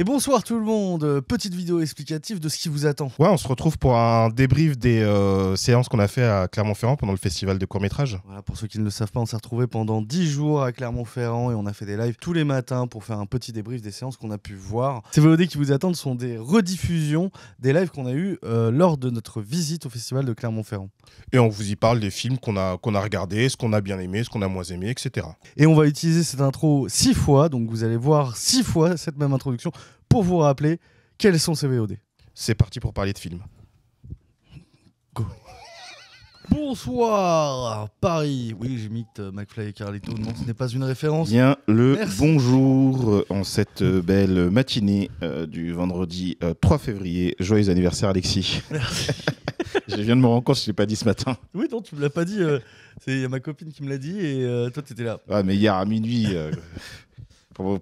Et bonsoir tout le monde, petite vidéo explicative de ce qui vous attend. Ouais, on se retrouve pour un débrief des euh, séances qu'on a fait à Clermont-Ferrand pendant le festival de court-métrage. pour ceux qui ne le savent pas, on s'est retrouvé pendant 10 jours à Clermont-Ferrand et on a fait des lives tous les matins pour faire un petit débrief des séances qu'on a pu voir. Ces vidéos qui vous attendent sont des rediffusions des lives qu'on a eu euh, lors de notre visite au festival de Clermont-Ferrand. Et on vous y parle des films qu'on a, qu'on a regardés, ce qu'on a bien aimé, ce qu'on a moins aimé, etc. Et on va utiliser cette intro 6 fois, donc vous allez voir 6 fois cette même introduction pour vous rappeler quels sont ces VOD. C'est parti pour parler de films. Go. Bonsoir Paris. Oui, j'imite euh, McFly et Carlito. Non, ce n'est pas une référence. Bien le bonjour euh, en cette euh, belle matinée du vendredi 3 février. Joyeux anniversaire Alexis. Merci. je viens de me rendre compte, je l'ai pas dit ce matin. Oui, non, tu me l'as pas dit. C'est ma copine qui me l'a dit et toi tu étais là. Ah, mais hier à minuit.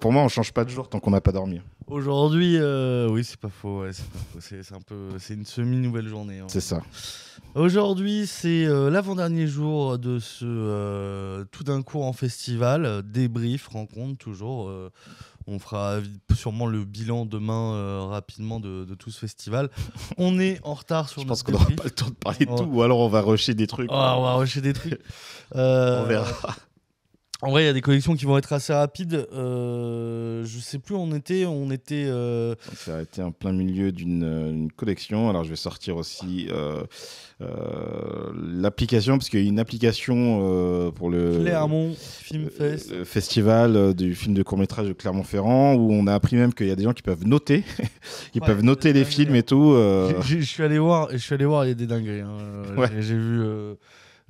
Pour moi, on change pas de jour tant qu'on n'a pas dormi. Aujourd'hui, euh, oui, c'est pas faux. c'est un peu, c'est une semi-nouvelle journée. Hein. C'est ça. Aujourd'hui, c'est euh, l'avant-dernier jour de ce euh, tout d'un coup en festival, débrief, rencontre toujours. on fera sûrement le bilan demain rapidement de, tout ce festival. On est en retard sur. Je pense qu'on n'aura pas le temps de parler de oh. tout, ou alors on va rusher des trucs. Oh, on va rusher des trucs. on verra. En vrai, il y a des collections qui vont être assez rapides. Euh, je sais plus où on était. On était. Euh... On s'est arrêté en plein milieu d'une euh, collection. Alors, je vais sortir aussi euh, euh, l'application, parce qu'il y a une application pour le. Clermont Film Fest. Le festival du film de court-métrage de Clermont-Ferrand, où on a appris même qu'il y a des gens qui peuvent noter. Ils peuvent noter les films et tout. Je, suis allé voir, je suis allé voir, il y a des dingueries. Hein. Ouais. J'ai vu.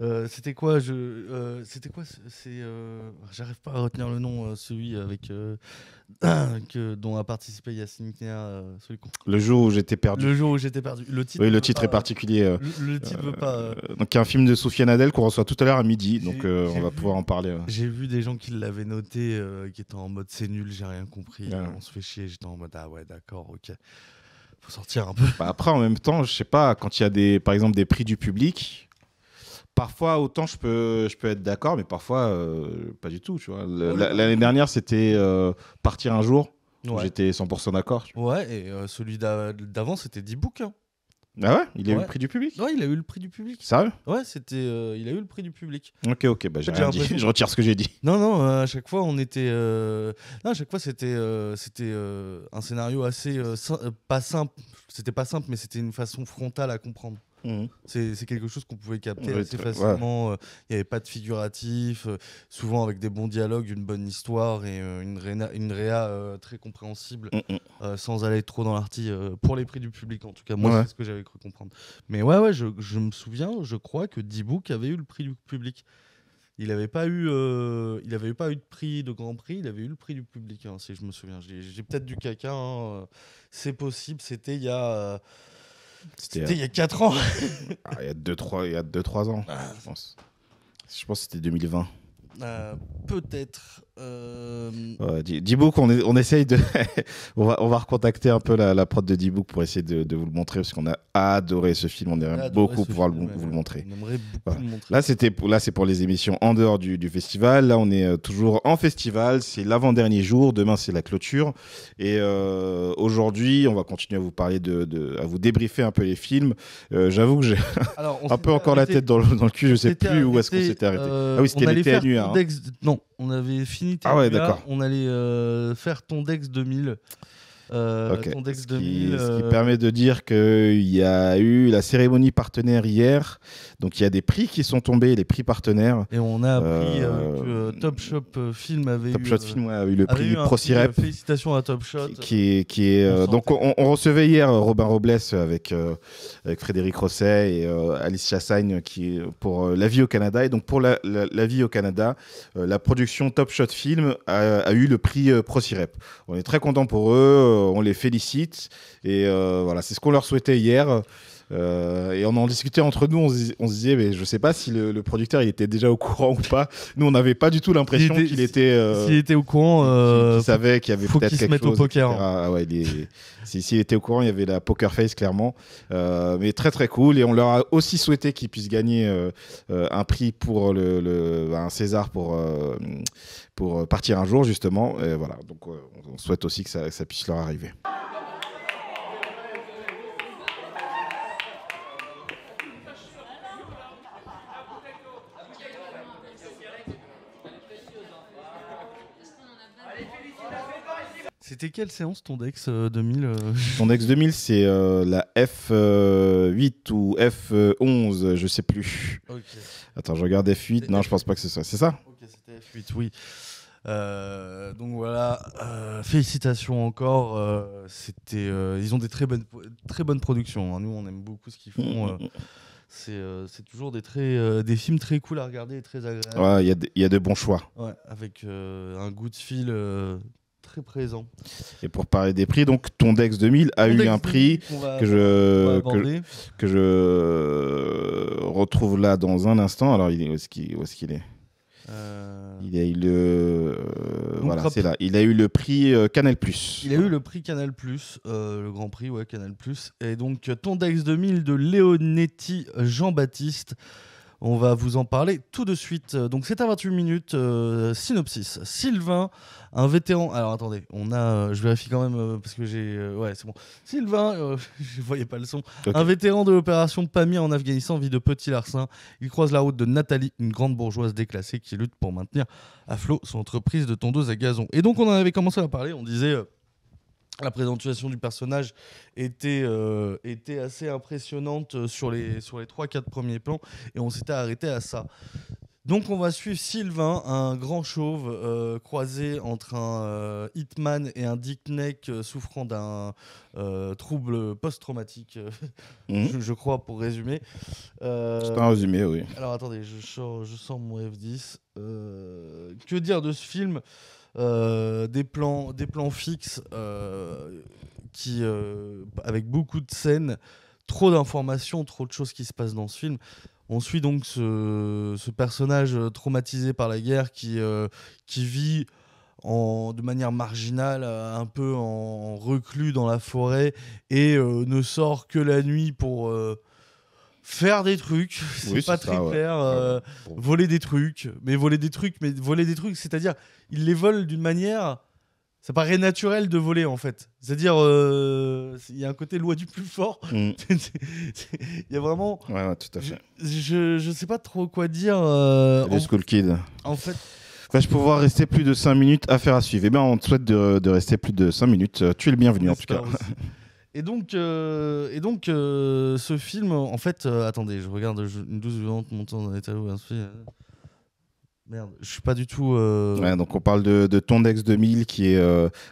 Euh, c'était quoi je euh, c'était quoi c'est euh, j'arrive pas à retenir le nom celui avec que, dont a participé Yassine le jour où j'étais perdu le jour où j'étais perdu le titre oui le titre est particulier le, titre pas donc un film de Soufiane Adel qu'on reçoit tout à l'heure à midi donc on va pouvoir en parler j'ai vu des gens qui l'avaient noté qui étaient en mode c'est nul j'ai rien compris on se fait chier j'étais en mode ah ouais d'accord ok faut sortir un peu bah, après en même temps je sais pas quand il y a des par exemple des prix du public parfois, autant je peux, je peux être d'accord, mais parfois, euh, pas du tout. Tu vois. L'année dernière, c'était euh, partir un jour. J'étais 100% d'accord. Ouais, et euh, celui d'avant, c'était 10 bouquins. Hein. Ah ouais Il a eu le prix du public non il a eu le prix du public. Sérieux Ouais, c'était, il a eu le prix du public. Ok, ok, bah, j'ai je retire ce que j'ai dit. Non, non, à chaque fois, on était. Non, à chaque fois, c'était c'était un scénario assez. pas simple. C'était pas simple, mais c'était une façon frontale à comprendre. Mhm. C'est quelque chose qu'on pouvait capter assez facilement. Euh, il y n'y avait pas de figuratif, euh, souvent avec des bons dialogues, une bonne histoire et euh, une, une réa très compréhensible, mhm. sans aller trop dans l'artie pour les prix du public en tout cas. Moi, c'est ce que j'avais cru comprendre. Mais ouais, ouais je, me souviens, je crois que Dibouk avait eu le prix du public. Il n'avait pas eu, il avait pas eu de prix de Grand Prix, il avait eu le prix du public, hein, si je me souviens. J'ai peut-être du caca, hein, c'est possible. C'était il y a, c'était il y a 4 euh, ans. ah, il y a 2-3 ans, ah. je pense. Je pense que c'était 2020. Euh, peut-être. Euh... D-Book, on, on essaye de. on, va, recontacter un peu la, prod de D-Book pour essayer de, vous le montrer parce qu'on a adoré ce film. On aimerait beaucoup pouvoir le, vous le montrer. Là, c'était là, c'est pour les émissions en dehors du, festival. Là, on est euh, toujours en festival. C'est l'avant-dernier jour. Demain, c'est la clôture. Et euh, aujourd'hui, on va continuer à vous parler de, à vous débriefer un peu les films. Euh, j'avoue que j'ai un peu encore la tête dans le, cul. Je sais plus où est-ce qu'on s'était arrêté. ah oui, c'était l'été à hein. Non, on avait fini ah ouais, d'accord. On allait euh, faire ton Dex 2000. Euh, ce Qui, euh, permet de dire qu'il y a eu la cérémonie partenaire hier. Donc il y a des prix qui sont tombés, les prix partenaires. Et on a appris euh, que Top Shop Film avait eu, Film eu le prix ProCirep. Félicitations à Top Shot. Qui, qui est, donc on, recevait hier Robin Robles avec, avec Frédéric Rosset et Alice Chassagne qui, pour La vie au Canada. Et donc pour La, la, vie au Canada, la production Top Shot Film a, a eu le prix ProCirep. On est très content pour eux euh, on les félicite. Et euh, voilà, c'est ce qu'on leur souhaitait hier. Euh, et on en discutait entre nous, on, se disait, mais je sais pas si le, producteur il était déjà au courant ou pas. Nous, on n'avait pas du tout l'impression qu'il était. Euh, s'il était au courant, il, euh, savait qu'il y avait peut-être quelque se mette Au poker. Hein. Ah, ouais, S'il était au courant, il y avait la poker face clairement, mais très très cool. Et on leur a aussi souhaité qu'ils puissent gagner un prix pour le, un César pour pour partir un jour justement. Et voilà, donc on souhaite aussi que ça puisse leur arriver. C'était quelle séance ton Dex 2000 euh, euh Ton Dex 2000, c'est euh, la F8 ou F11, je sais plus. Attends, je regarde F8. Non, je ne je pense pas que ce soit. C'est ça Ok, c'était F8, oui. donc voilà, félicitations encore. c'était, ils ont des très bonnes, très bonnes productions. Hein. Nous, on aime beaucoup ce qu'ils font. c'est, toujours des, très, des films très cool à regarder et très agréables. Il y, y, a de bons choix. Ouais, avec un goût de fil très présent. Et pour parler des prix, donc ton Dex 2000 a eu un prix que je, que, je euh, retrouve là dans un instant. Alors, il est, où est-ce qu'il est, euh, Il a eu le euh, voilà, c'est là. Il a eu le prix Canal Plus. Il a eu le prix Canal Plus, le Grand Prix ouais Canal Plus. Et donc ton 2000 de Leonetti Jean-Baptiste. On va vous en parler tout de suite. Donc c'est à 28 minutes. Euh, synopsis. Sylvain, un vétéran. Alors attendez, on a. Euh, je vérifie quand même euh, parce que j'ai. ouais, c'est bon. Sylvain, je voyais pas le son. Un vétéran de l'opération Pamir en Afghanistan vit de petit larcin. Il croise la route de Nathalie, une grande bourgeoise déclassée qui lutte pour maintenir à flot son entreprise de tondeuse à gazon. Et donc on en avait commencé à parler. On disait la présentation du personnage était, euh, était assez impressionnante euh, sur les, sur les 3-4 premiers plans et on s'était arrêté à ça. Donc on va suivre Sylvain, un grand chauve euh, croisé entre un hitman et un dickneck souffrant d'un trouble post-traumatique, mhm. je, crois pour résumer. C'est un résumé, oui. Alors attendez, je, je sors mon F10. que dire de ce film euh, des, plans, des plans fixes euh, qui, euh, avec beaucoup de scènes, trop d'informations, trop de choses qui se passent dans ce film. On suit donc ce, personnage traumatisé par la guerre qui, qui vit en, de manière marginale, un peu en, reclus dans la forêt, et ne sort que la nuit pour, faire des trucs, c'est pas très clair. Ah, euh, voler des trucs, mais voler des trucs, mais voler des trucs, c'est-à-dire, ils les volent d'une manière. Ça paraît naturel de voler en fait. C'est-à-dire, euh, il y a un côté loi du plus fort. Mm. Il y a vraiment. Ouais, tout à fait. Je, je, sais pas trop quoi dire. Euh, School kids. En fait. Vais-je pouvoir rester plus de 5 minutes à faire à suivre. Eh bien, on te souhaite de, de rester plus de 5 minutes. Tu es le bienvenu, en tout cas. Et donc, euh, donc euh, ce film, en fait, euh, attendez, je regarde une douce violente montant dans les où Merde, je suis pas du tout. Ouais, donc on parle de, Tondex 2000 qui est.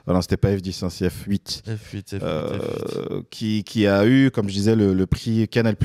alors c'était pas F10, hein, c'est F8. F8, F8, Qui, a eu, comme je disais, le prix Canal.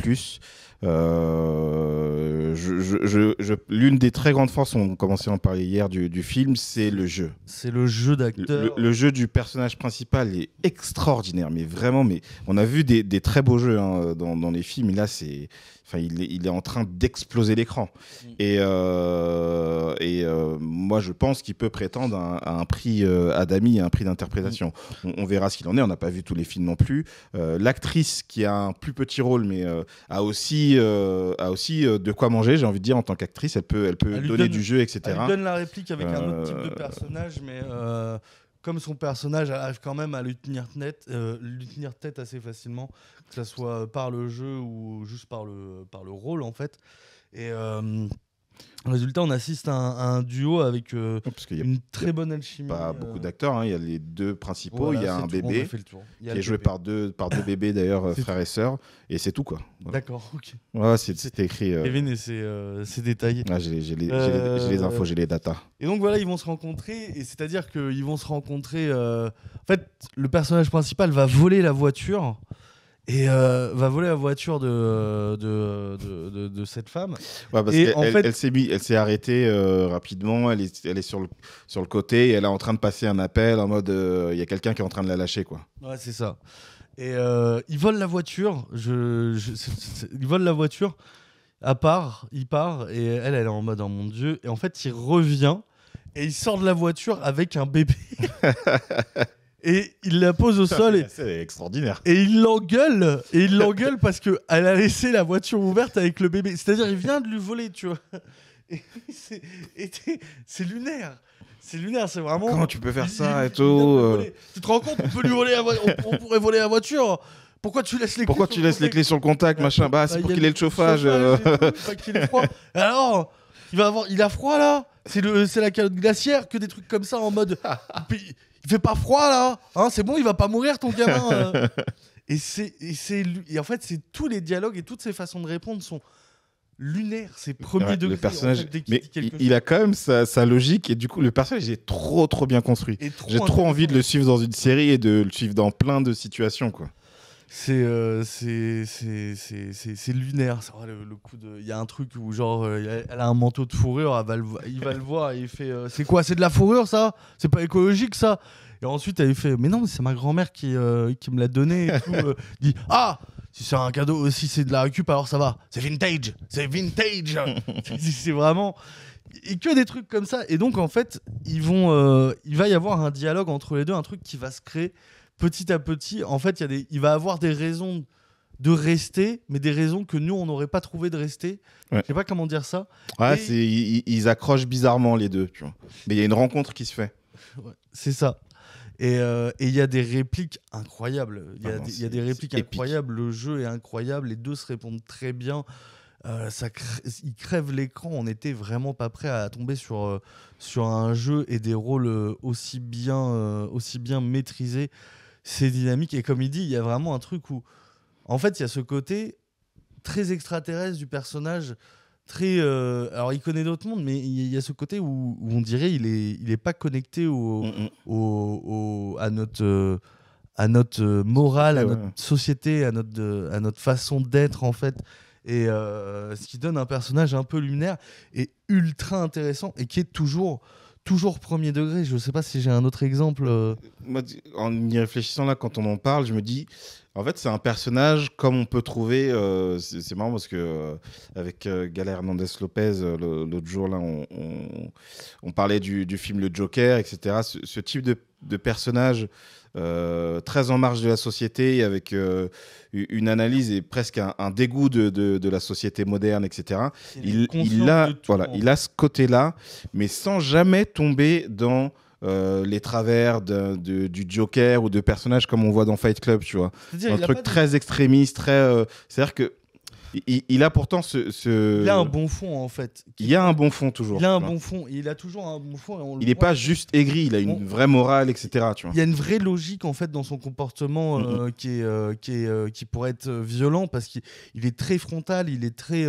Euh, je, L'une des très grandes forces, on commençait à en parler hier du, film, c'est le jeu. C'est le jeu d'acteur. Le, jeu du personnage principal est extraordinaire, mais vraiment, mais on a vu des, très beaux jeux hein, dans, les films, et là, c'est, enfin, il est, en train d'exploser l'écran. Mm. Et, euh, et euh, moi, je pense qu'il peut prétendre à, un prix Adami, à un prix d'interprétation. Mm. On, on, verra ce qu'il en est, on n'a pas vu tous les films non plus. L'actrice qui a un plus petit rôle, mais a aussi euh, a aussi euh, de quoi manger, j'ai envie de dire, en tant qu'actrice. Elle peut, elle peut donner du jeu, etc. Elle donne la réplique avec un autre type de euh, personnage, mais comme son personnage arrive quand même à lui tenir tête, assez facilement, que ce soit par le jeu ou juste par le, par le rôle en fait. Et Résultat, on assiste à un, duo avec euh, une très bonne alchimie. Pas euh, beaucoup d'acteurs, hein. il y a les deux principaux, il y a un bébé qui est joué par deux, par deux bébés d'ailleurs, frères et sœurs, et c'est tout quoi. D'accord, ok. C'est écrit. Euh, Kevin, et c'est détaillé. Ah, j'ai les, les, infos, j'ai les datas. Et donc voilà, ils vont se rencontrer, et c'est-à-dire qu'ils vont se rencontrer. En fait, le personnage principal va voler la voiture et euh, va voler la voiture de, de, de, cette femme. Ouais, parce et fait... elle s'est, arrêtée euh, rapidement, elle est, elle est sur, le, sur le côté et elle est en train de passer un appel en mode euh, il y a quelqu'un qui est en train de la lâcher. Quoi. Ouais, c'est ça. Et ils volent la voiture, je, je ils volent la voiture, à part, il part et elle, elle est en mode oh mon dieu. Et en fait, il revient et il sort de la voiture avec un bébé. et il la pose au sol et c'est extraordinaire. Et il l'engueule et il l'engueule parce que elle a laissé la voiture ouverte avec le bébé. C'est-à-dire il vient de lui voler, tu vois. C'est lunaire. C'est lunaire, c'est vraiment. Comment tu peux faire ça et tout euh Tu te rends compte On peut lui voler, pourrait voler la voiture. Pourquoi tu laisses les Pourquoi clés tu laisses les clés sur le contact, bah, machin Bah, bah c'est pour qu'il ait le euh. chauffage. Il froid. Alors, il va avoir, il a froid là. C'est le, c'est la calotte glaciaire que des trucs comme ça en mode. Il fait pas froid là hein, C'est bon, il va pas mourir ton gamin. Euh. et, c'est, et, c'est, et en fait, c'est tous les dialogues et toutes ces façons de répondre sont lunaires, c'est premier de Le personnage, mais il, a quand même sa, logique et du coup, le personnage est trop trop bien construit. J'ai trop envie de le suivre dans une série et de le suivre dans plein de situations quoi. Euh, c'est c'est c'est lunaire. Oh, le, coup de, il y a un truc où genre, euh, elle a un manteau de fourrure, il va le voir il fait, euh, c'est quoi, c'est de la fourrure ça C'est pas écologique ça Et ensuite elle fait, mais non, c'est ma grand-mère qui qui me l'a donné. Et dit, ah, si c'est un cadeau, aussi c'est de la récup, alors ça va. C'est vintage, c'est vintage. c'est vraiment et que des trucs comme ça. Et donc en fait, ils vont, il va y avoir un dialogue entre les deux, un truc qui va se créer petit à petit, en fait, il va avoir des raisons de rester, mais des raisons que nous, on n'aurait pas trouvé de rester. Je Je sais pas comment dire ça. Ouais, ils, accrochent bizarrement les deux, Mais il y a une rencontre qui se fait. c'est ça. Euh, et il y a des répliques incroyables. Il y, a ah des répliques incroyables. Le jeu est incroyable. Les deux se répondent très bien. Euh, ça crève l'écran. On n'était vraiment pas prêt à tomber sur, euh, sur un jeu et des rôles aussi bien, aussi bien maîtrisés c'est dynamique. Et comme il dit, il y a vraiment un truc où, en fait, il y a ce côté très extraterrestre du personnage. Très, euh, alors, il connaît d'autres mondes, mais il y a ce côté où, on dirait il est, il est pas connecté au, mm, mm. au, à notre. Euh, à notre euh, morale, à notre société, à notre, à notre façon d'être en fait. Et ce qui donne un personnage un peu lunaire et ultra intéressant et qui est toujours toujours premier degré. Je ne sais pas si j'ai un autre exemple. Euh. Moi, en y réfléchissant là, quand on en parle, je me dis, en fait, c'est un personnage comme on peut trouver. Euh, c'est marrant parce que euh, avec Galère Hernandez Lopez l'autre jour là, on, parlait du, film Le Joker, etc. Ce, type de personnage euh, très en marge de la société, avec euh, une analyse et presque un, dégoût de, la société moderne, etc. Il, a, voilà, il a ce côté-là, mais sans jamais tomber dans euh, les travers du Joker ou de personnages comme on voit dans Fight Club, tu vois. Un truc très extrémiste, très. C'est-à-dire que il, a pourtant ce, Il a un bon fond, en fait. Il y a un bon fond, toujours. Il a un bon fond. Il a toujours un bon fond. il n'est pas juste aigri, il a une vraie morale, etc. Il y a une vraie logique, en fait, dans son comportement euh, qui, est, euh, qui, est, euh, qui pourrait être violent parce qu'il est très frontal, il est très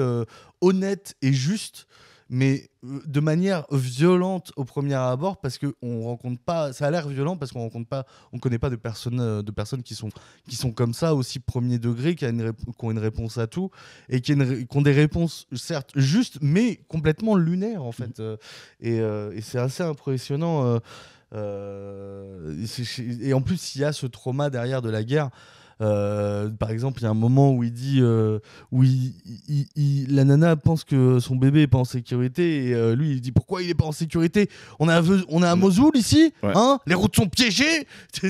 honnête et juste mais euh, de manière violente au premier abord parce que on rencontre pas ça a l'air violent parce qu'on rencontre pas on connaît pas de personnes euh, de personnes qui sont qui sont comme ça aussi premier degré qui, a une, qui ont une réponse à tout et qui, ont des réponses certes justes mais complètement lunaires en fait euh, et, et c'est assez impressionnant et en plus il y a ce trauma derrière de la guerre euh, par exemple, il y a un moment où il dit euh, la nana pense que son bébé est pas en sécurité et euh, lui il dit pourquoi il est pas en sécurité On a un, on ici, hein? Les routes sont piégées. et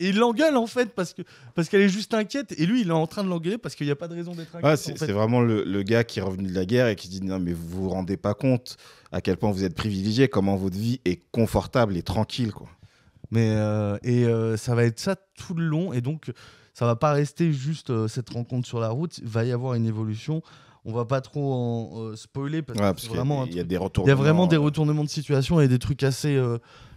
il l'engueule en fait parce que parce qu'elle est juste inquiète et lui il est en train de l'engueuler parce qu'il n'y a pas de raison d'être inquiète. c'est vraiment le, gars qui est revenu de la guerre et qui dit non mais vous vous rendez pas compte à quel point vous êtes privilégié, comment votre vie est confortable et tranquille quoi. Mais, euh, et euh, ça va être ça tout le long. Et donc, ça va pas rester juste euh, cette rencontre sur la route. Il va y avoir une évolution. On va pas trop en spoiler parce, y, a des Il y a vraiment des retournements de situation et des trucs assez.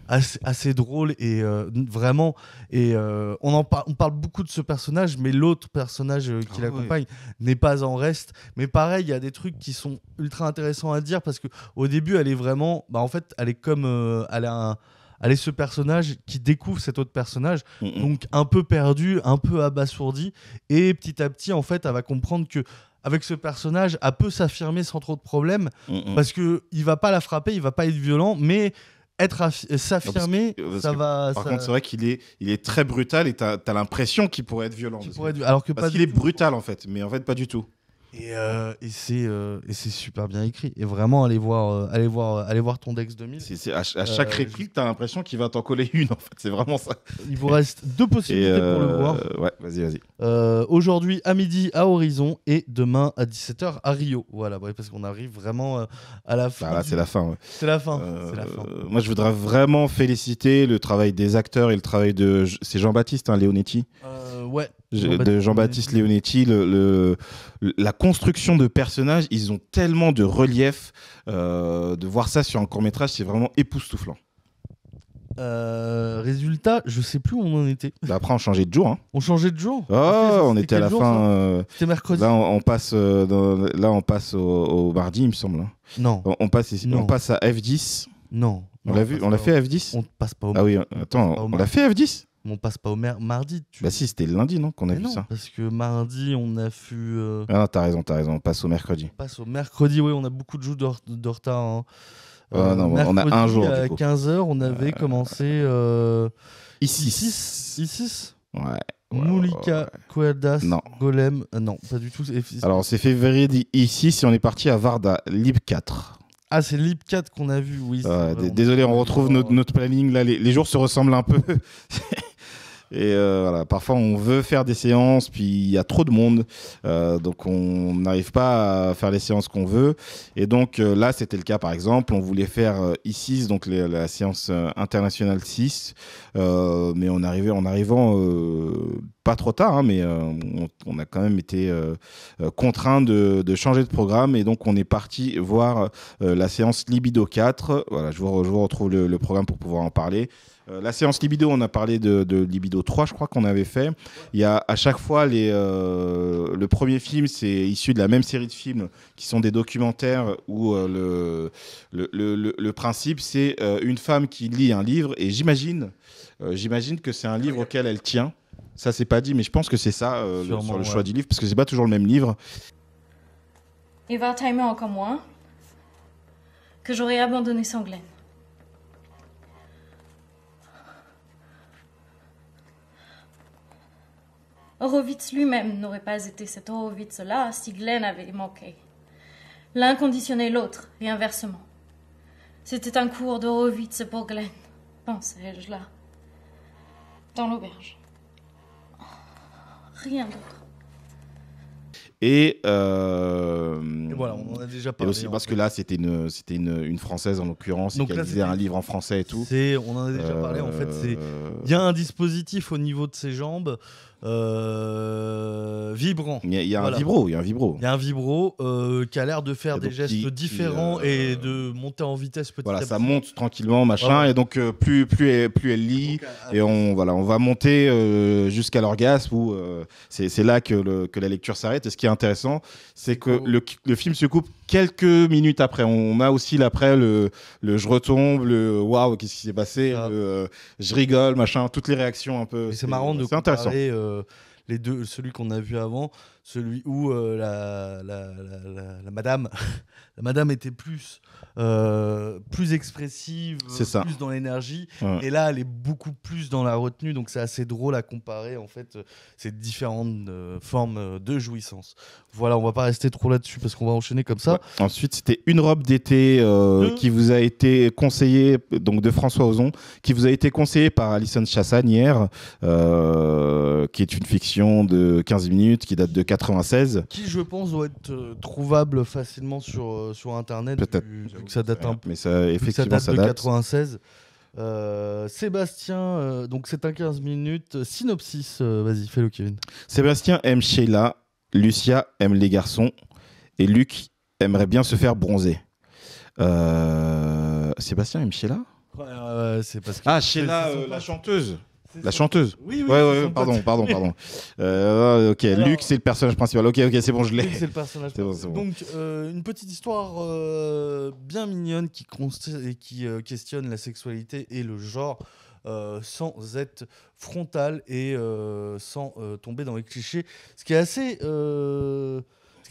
Assez, et vraiment et on en on parle beaucoup de ce personnage mais l'autre personnage qui ah l'accompagne n'est pas en reste mais pareil il y a des trucs qui sont ultra intéressants à dire parce que au début elle est vraiment bah en fait elle est comme elle a un, elle ce personnage qui découvre cet autre personnage, mm, mm. donc un peu perdu, un peu abasourdi, et petit à petit, en fait, elle va comprendre que avec ce personnage, elle peut s'affirmer sans trop de problèmes, mm, parce que il va pas la frapper, il va pas être violent, mais être euh, s'affirmer, ça va. Par contre, c'est vrai qu'il est, il est très brutal et t'as as, l'impression qu'il pourrait être violent. alors que parce qu'il est brutal en fait, mais en fait pas du tout. Euh, euh, et, c'est super bien écrit. Et vraiment, allez voir, euh, allez voir, allez voir ton Dex 2000. mille. à, chaque réplique, tu as l'impression qu'il va t'en coller une. En fait. C'est vraiment ça. Il vous reste deux possibilités pour le voir. ouais, vas-y, vas-y. Aujourd'hui, à midi, à Horizon. Et demain, à 17h, à Rio. Voilà, parce qu'on arrive vraiment à la fin. Bah c'est la fin. C'est la fin. moi, je voudrais vraiment féliciter le travail des acteurs et le travail de. C'est Jean-Baptiste, hein, Leonetti. ouais de Jean-Baptiste Leonetti, la construction de personnages, ils ont tellement de relief. Euh, de voir ça sur un court métrage, c'est vraiment époustouflant. Euh, résultat, je sais plus où on en était. Bah, après, on changeait de jour. Hein. On changeait de jour. Oh, on était à la fin. Euh... mercredi. Là, on, passe. Euh, là, on passe au, mardi, il me semble. Hein. Non. On, passe. Non. On passe à F10. Non. On l'a vu. On l'a fait F10. On passe pas au. Ah oui. Attends. On, on l'a fait F10 on passe pas au mardi. Tu... Bah si, c'était lundi, non Qu'on a vu ça Parce que mardi, on a vu. Euh, ah non, t'as raison, t'as raison. On passe au mercredi. On passe au mercredi, oui, on a beaucoup de jours de, retard. Hein. Ah non, euh, on a un jour. À 15h, on avait euh, commencé. Ici. Ici. Ici. Ouais. Moulika, ouais, Golem, non, pas du tout. Alors c'est février ici, si on est parti à Varda, Lib 4. Ah, c'est Lib 4 qu'on a vu, oui. désolé, on retrouve notre, planning là. les, jours se ressemblent un peu. Et euh, voilà, parfois on veut faire des séances, puis il y a trop de monde, euh, donc on n'arrive pas à faire les séances qu'on veut. Et donc euh, là, c'était le cas par exemple, on voulait faire ici donc la séance internationale 6, mais on arrivait, en arrivant pas trop tard, hein, mais on, a quand même été contraint de, changer de programme, et donc on est parti voir la séance Libido 4. Voilà, je vous, retrouve le programme pour pouvoir en parler. Euh, la séance libido, on a parlé de, libido 3, je crois qu'on avait fait. Il y a à chaque fois les, euh, le premier film, c'est issu de la même série de films qui sont des documentaires où euh, le, le, principe, c'est une femme qui lit un livre et j'imagine, j'imagine que c'est un livre auquel elle tient. Ça, c'est pas dit, mais je pense que c'est ça sur le choix du livre parce que c'est pas toujours le même livre. Il va timer encore moins que j'aurais abandonné Sanglène. Horowitz lui-même n'aurait pas été cet Horowitz-là si Glenn avait manqué. L'un conditionnait l'autre, et inversement. C'était un cours d'Horowitz pour Glenn, pensais-je là, dans l'auberge. Rien d'autre. Et, euh, voilà, on en a déjà parlé. Et aussi parce que là, c'était une, c'était une, une, française en l'occurrence, qui lisait un livre en français et tout. C'est, on en a déjà parlé. en fait, c'est, il y a un dispositif au niveau de ses jambes. Euh, vibrant. Il y, a un vibro, il y a un vibro. Il y a un vibro euh, qui a l'air de faire des gestes différents et euh, de monter en vitesse petit Voilà, ça monte tranquillement, machin, et donc plus plus elle, plus elle lit, et on voilà, on va monter jusqu'à l'orgasme où c'est là que, la lecture s'arrête. Et ce qui est intéressant, c'est que le film se coupe quelques minutes après. On a aussi l'après, le, le, je retombe, le waouh, qu'est-ce qui s'est passé, ah. euh, je rigole, machin, toutes les réactions un peu. C'est marrant de comparer euh, les deux, celui qu'on a vu avant, celui où euh, la, la, la, madame, la madame était plus, euh, plus expressive, plus dans l'énergie, et là elle est beaucoup plus dans la retenue, donc c'est assez drôle à comparer en fait euh, ces différentes formes de jouissance. Voilà, on va pas rester trop là-dessus parce qu'on va enchaîner comme ça. Ensuite, c'était une robe d'été qui vous a été conseillée, donc de François Ozon, qui vous a été conseillée par Alison Chassagne hier, qui est une fiction de 15 minutes qui date de 96. Qui, je pense, doit être euh, trouvable facilement sur, euh, sur Internet. Peut-être. Vu, que ça date un peu. Mais ça, effectivement, ça date, de 96. Euh, Sébastien, donc c'est un 15 minutes. Synopsis, vas-y, fais-le, Kevin. Sébastien aime Sheila, Lucia aime les garçons, et Luc aimerait bien se faire bronzer. Sébastien aime Sheila c'est Ah, Sheila, la chanteuse. La chanteuse. Oui, oui, oui, pardon, pardon, pardon, euh, ok, Luc, c'est le personnage principal. Ok, ok, c'est bon, je l'ai. c'est le personnage bon, Donc, euh, une petite histoire euh, bien mignonne qui, et qui questionne la sexualité et le genre. sans être frontal et sans tomber dans les clichés. Ce qui est assez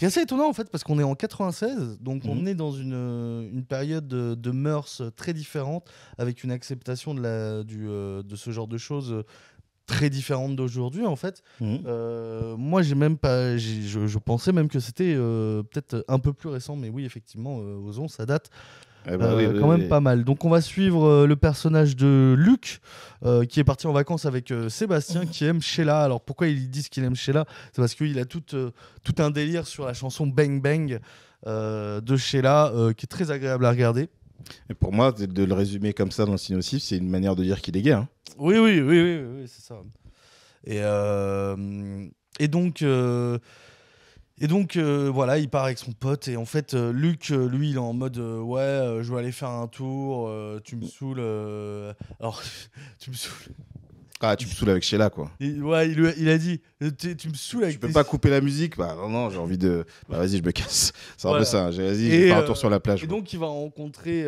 c'est assez étonnant en fait, parce qu'on est en 96, donc on mhm. est dans une, euh, période de, mœurs très différente, avec une acceptation de, la, du, euh, de ce genre de choses très différente d'aujourd'hui en fait. Mhm. Euh, moi j'ai même pas, je, pensais même que c'était peut-être un peu plus récent, mais oui effectivement, Ozon ça date. Eh ben euh, quand même pas mal. Donc on va suivre euh, le personnage de Luc euh, qui est parti en vacances avec Sébastien qui aime Sheila. Alors pourquoi ils disent qu'il aime Sheila C'est parce qu'il a tout, tout un délire sur la chanson Bang Bang de Sheila qui est très agréable à regarder. Et pour moi, de le résumer comme ça dans le synopsis, c'est une manière de dire qu'il est gay. Hein. Oui, oui, oui, oui, c'est ça. Et, et donc, et donc, euh, voilà, il part avec son pote. Et en fait, euh, Luc, euh, lui, il est en mode Ouais, je vais aller faire un tour, tu me saoules. Alors, tu me saoules. Ah, tu me saoules avec Sheila, quoi. ouais, il, a dit Tu me saoules avec. Tu peux pas couper la musique Bah non, non, j'ai envie de. Bah vas-y, je me casse. C'est un peu ça. Hein, vas-y, je vais un tour sur la plage. Et donc, il va rencontrer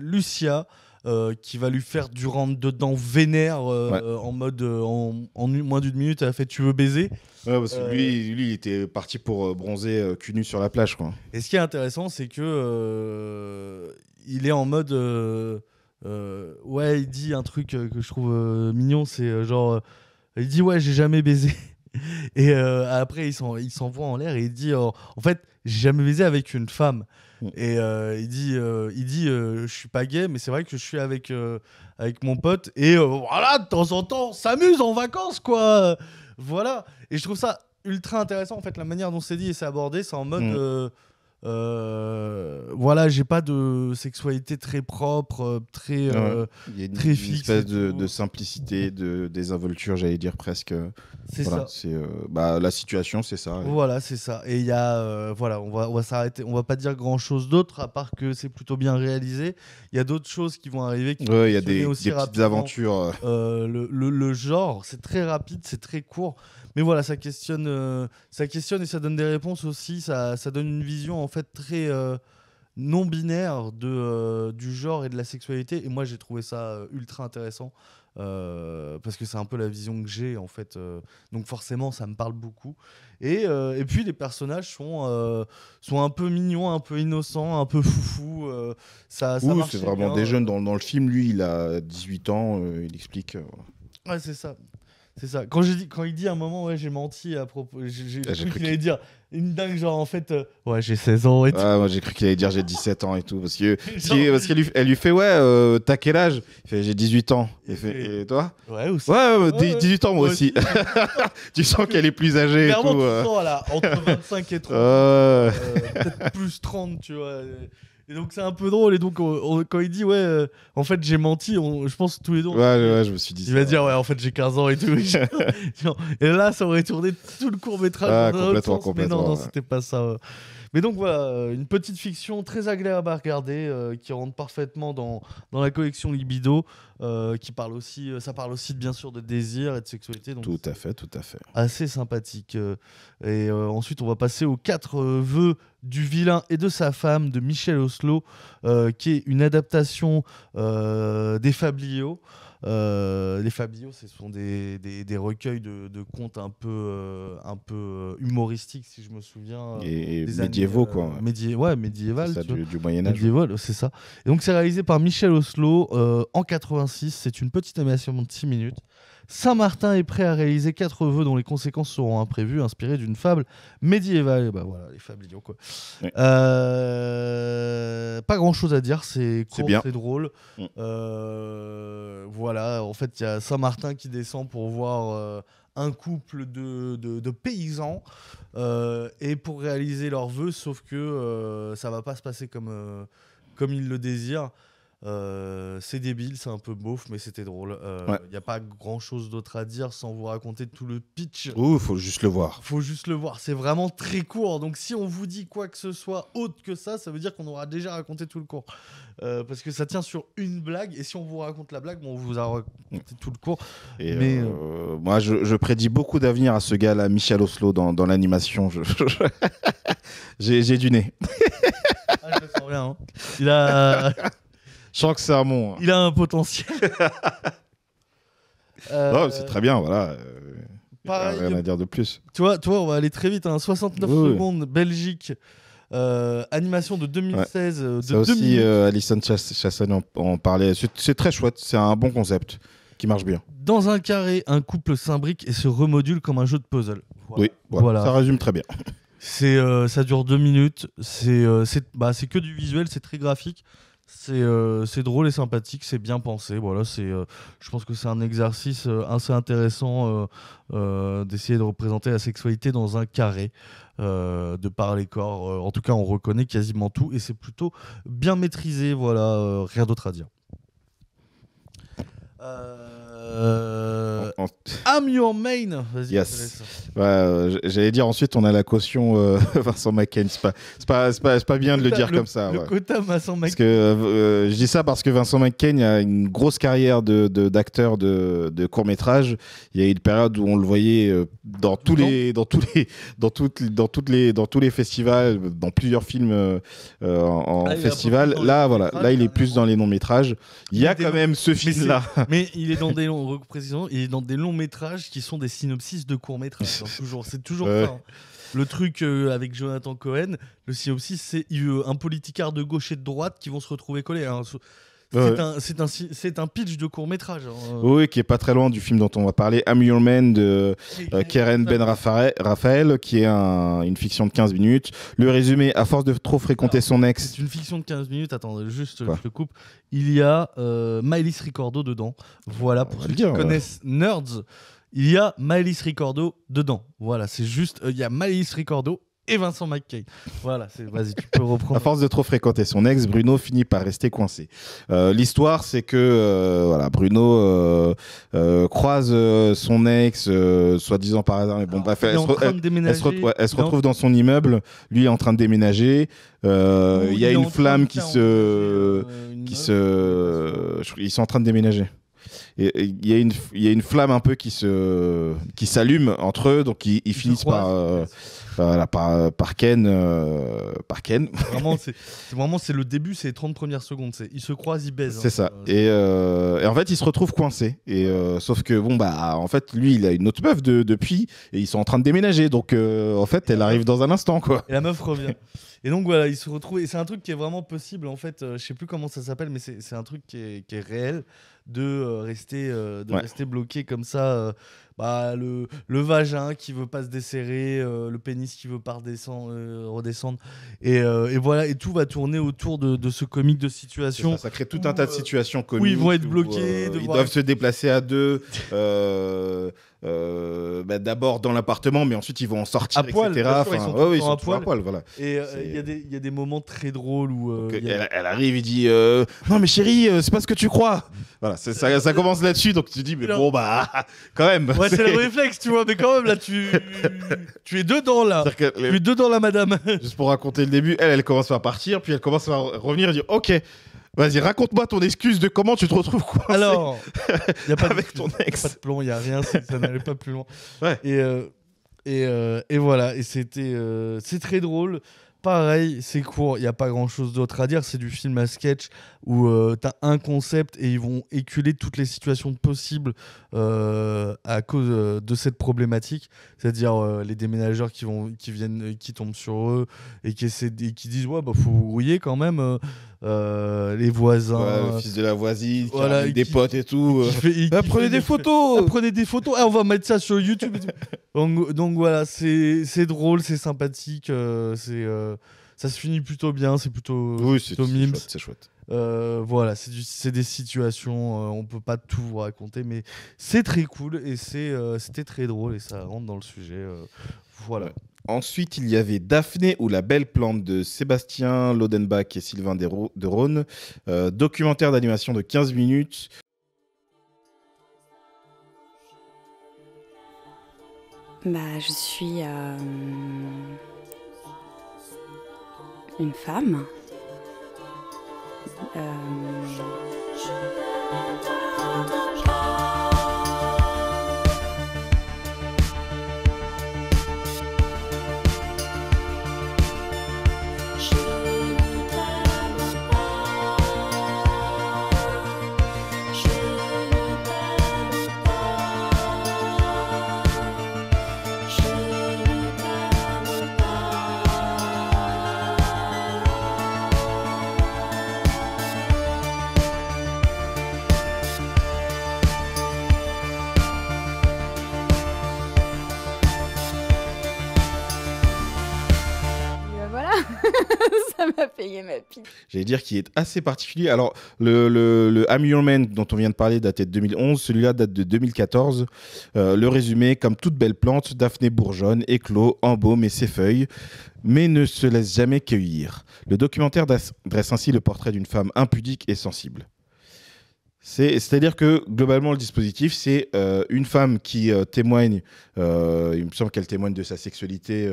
Lucia. Euh, qui va lui faire du rentre dedans vénère euh, en mode euh, en, en, moins d'une minute elle a fait tu veux baiser ouais, parce que lui, il était parti pour bronzer cul nu sur la plage quoi et ce qui est intéressant c'est que il est en mode ouais il dit un truc que je trouve mignon c'est genre il dit ouais j'ai jamais baisé et après il s'envoie en, en l'air et il dit en fait j'ai jamais baisé avec une femme Mm. Et euh, il dit, euh, il dit euh, je suis pas gay, mais c'est vrai que je suis avec, avec mon pote. Et voilà, de temps en temps, on s'amuse en vacances, quoi. Voilà. Et je trouve ça ultra intéressant, en fait, la manière dont c'est dit et c'est abordé. C'est en mode. Mm. Euh, voilà, j'ai pas de sexualité très propre, euh, très, euh, Il y a une, très espèce de, simplicité, de désinvolture, j'allais dire presque. C'est ça. bah, la situation, c'est ça. Voilà, c'est ça. Et il y a, voilà, on va, on va s'arrêter. On va pas dire grand chose d'autre, à part que c'est plutôt bien réalisé. Il y a d'autres choses qui vont arriver. Il y a des, petites aventures. le, le, genre, c'est très rapide, c'est très court. Mais voilà, ça questionne, euh, ça questionne et ça donne des réponses aussi. Ça, ça donne une vision en fait très euh, non binaire de, euh, du genre et de la sexualité. Et moi, j'ai trouvé ça ultra intéressant parce que c'est un peu la vision que j'ai en fait. donc forcément, ça me parle beaucoup. Et, et puis les personnages sont, sont un peu mignons, un peu innocents, un peu foufou. ça, ça c'est vraiment des jeunes dans, dans, le film. Lui, il a 18 ans. il explique. Ouais, c'est ça. C'est ça. Quand, quand il dit à un moment, ouais, j'ai menti à propos. J'ai ah, cru, qu'il allait dire une dingue, genre en fait, euh, ouais, j'ai 16 ans et tout. Ah, moi j'ai cru qu'il allait dire j'ai 17 ans et tout. Parce qu'elle lui, elle lui fait, ouais, euh, t'as quel âge Il fait, j'ai 18 ans. et toi Ouais, aussi. Ouais, ouais, 18 ans moi aussi. tu sens qu'elle est plus âgée. Clairement, et tout, tu euh. sens, là, entre 25 et 30. Peut-être plus 30, tu vois. Et donc c'est un peu drôle. Et donc quand il dit ouais, euh, en fait j'ai menti, je pense tous les deux. Ouais, ouais, je me suis dit. Il va dire ouais, en fait j'ai 15 ans et tout. et là ça aurait tourné tout le court métrage. Ah, complètement, complètement. Mais non, non, c'était pas ça. Mais donc voilà, euh, une petite fiction très agréable à regarder euh, qui rentre parfaitement dans, la collection Libido, euh, qui parle aussi, ça parle aussi bien sûr de désir et de sexualité. tout à fait, tout à fait. Assez sympathique. Et ensuite, on va passer aux quatre vœux du vilain et de sa femme de Michel Oslo, qui est une adaptation des Fabliaux. Euh, les Fabio, ce sont des, recueils de, de, contes un peu, euh, un peu euh, humoristiques, si je me souviens. Et, médiévaux, quoi. Médié ouais, médiéval. du, Moyen-Âge. Médiéval, c'est ça. donc, c'est réalisé par Michel Oslo en 86. C'est une petite animation de 6 minutes. Saint-Martin est prêt à réaliser quatre vœux dont les conséquences seront imprévues, inspirées d'une fable médiévale. Eh ben voilà, les fables quoi. Euh, pas grand-chose à dire, c'est court, c'est drôle. Mm. Euh, voilà, en fait, il y a Saint-Martin qui descend pour voir... Euh, un couple de, paysans et pour réaliser leurs vœux, sauf que ça va pas se passer comme, comme ils le désirent. Euh, c'est débile, c'est un peu beauf, mais c'était drôle. Euh, il n'y a pas grand chose d'autre à dire sans vous raconter tout le pitch. il faut juste le voir. Faut juste le voir. C'est vraiment très court. Donc si on vous dit quoi que ce soit autre que ça, ça veut dire qu'on aura déjà raconté tout le cours. Euh, parce que ça tient sur une blague. Et si on vous raconte la blague, bon, on vous a raconté tout le cours. mais moi, je, prédis beaucoup d'avenir à ce gars-là, Michel Oslo, dans, l'animation. J'ai du nez. ah, je sens rien. Hein. Il a. Je sens que c'est hein. Il a un potentiel. Euh, c'est très bien, voilà. rien à dire de plus. Tu vois, on va aller très vite. 69 hein. secondes, Belgique. Euh, animation de 2016. Euh, de Ça aussi, Alison Chassagne en, parlait. C'est- très chouette, c'est un bon concept qui marche bien. Dans un carré, un couple s'imbrique et se remodule comme un jeu de puzzle. Oui, voilà. ça résume très bien. C'est, ça dure deux minutes. C'est, bah, c'est que du visuel, c'est très graphique. Euh, c'est drôle et sympathique, c'est bien pensé. Voilà, euh, je pense que c'est un exercice euh, assez intéressant d'essayer de représenter la sexualité dans un carré. de par les corps. en tout cas, on reconnaît quasiment tout et c'est plutôt bien maîtrisé. Voilà, rien d'autre à dire. Euh... I'm your main. Yes. Euh, j'allais dire ensuite on a la caution euh, Vincent McCain. C'est pas, pas, pas, bien de le dire comme ça. Le quota Vincent que euh, je dis ça parce que Vincent McCain a une grosse carrière de d'acteur de, de, court métrage. Il y a eu une période où on le voyait dans tous les dans tous les dans toutes dans toutes les dans tous les festivals, dans plusieurs films en, ah, festival. Là voilà, là il est plus dans les longs métrages. Il y a, quand même ce film là. Mais il est dans des en et dans des longs métrages qui sont des synopsis de courts métrages. Hein, toujours, c'est toujours hein. Le truc euh, avec Jonathan Cohen, le synopsis, c'est euh, un politicard de gauche et de droite qui vont se retrouver collés. Hein, c'est un, pitch de court métrage. Hein. Oui, qui est pas très loin du film dont on va parler, I'm Your Man de euh, Keren Ben Raphaël, qui est une fiction de 15 minutes. Le résumé, à force de trop fréquenter son ex. C'est une fiction de 15 minutes, attendez, juste, je te coupe. Il y a euh, Mylis Ricordo dedans. Voilà, pour ceux qui connaissent Nerds il y a Malice Ricordo dedans. Voilà, c'est juste, euh, il y a Malice Ricordo et Vincent McKay. Voilà, vas-y, tu peux reprendre. À force de trop fréquenter son ex, Bruno finit par rester coincé. Euh, l'histoire, c'est que euh, voilà, Bruno euh, croise son ex, soi-disant par hasard, mais bon, bref, elle, se, retrouve dans son immeuble. Lui est en train de déménager. Il y a une flamme qui se, qui se, ils sont en train de déménager il y, a une, y a une flamme un peu qui se qui s'allume entre eux donc ils, finissent par voilà, par, euh, euh, par Ken. Vraiment, c'est vraiment c'est le début, c'est les 30 premières secondes. Ils se croisent, ils baisent. C'est hein. ça. Et, euh, et, en fait, ils se retrouvent coincés. Et, sauf que, bon, bah, en fait, lui, il a une autre meuf depuis et ils sont en train de déménager. Donc, en fait, elle arrive dans un instant, quoi. Et la meuf revient. Et donc voilà, ils se retrouvent. Et c'est un truc qui est vraiment possible, en fait. je sais plus comment ça s'appelle, mais c'est un truc qui est, qui est réel de euh, rester, euh, de rester bloqué comme ça. Euh, bah, le, le, vagin qui veut pas se desserrer, le pénis qui veut pas redescendre. Et, voilà, et tout va tourner autour de, de ce comique de situation. Ça, crée tout un tas de situations comiques. Où ils vont être bloqués. ils doivent se déplacer à deux. Euh, bah, d'abord dans l'appartement, mais ensuite ils vont en sortir, à poil, ils sont, Et il y, a des moments très drôles où. Euh, elle, arrive, il dit euh, Non, mais chérie, c'est pas ce que tu crois. Voilà, ça, commence là-dessus, donc tu dis Mais bon, bah, quand même. Ouais, c'est le réflexe, tu vois, mais quand même, là, tu, tu es dedans, là. Tu es dedans, là, madame. Juste pour raconter le début, elle, elle commence à partir, puis elle commence à revenir et dire Ok. Vas-y, raconte-moi ton excuse de comment tu te retrouves quoi Alors, y a pas avec ton ex. Pas de plomb, il n'y a rien, ça n'allait pas plus loin. Et, euh, euh, et, voilà, et c'était euh, c'est très drôle. Pareil, c'est court, il n'y a pas grand-chose d'autre à dire. C'est du film à sketch où tu as un concept et ils vont éculer toutes les situations possibles à cause de cette problématique. C'est-à-dire les déménageurs qui, vont, qui, viennent, qui tombent sur eux et qui, et qui disent Ouais, bah, faut vous rouiller quand même. Euh, les voisins. le fils de la voisine, des potes et tout. Euh. Bah, ah, prenez des, photos Prenez des photos On va mettre ça sur YouTube. donc, voilà, c'est drôle, c'est sympathique, euh, c'est ça se finit plutôt bien, c'est plutôt, oui, c'est chouette. voilà, c'est des situations, on peut pas tout vous raconter, mais c'est très cool et c'était très drôle et ça rentre dans le sujet. voilà. Ensuite, il y avait Daphné ou la belle plante de Sébastien Lodenbach et Sylvain de Rhône, euh, documentaire d'animation de 15 minutes. Bah, je suis euh, une femme. Euh, J'allais dire qu'il est assez particulier. Alors, le, le, dont on vient de parler datait de 2011, celui-là date de 2014. Euh, le résumé, comme toute belle plante, Daphné bourgeonne, éclot, embaume ses feuilles, mais ne se laisse jamais cueillir. Le documentaire dresse ainsi le portrait d'une femme impudique et sensible. C'est-à-dire que globalement, le dispositif, c'est euh, une femme qui euh, témoigne, il me semble qu'elle témoigne de sa sexualité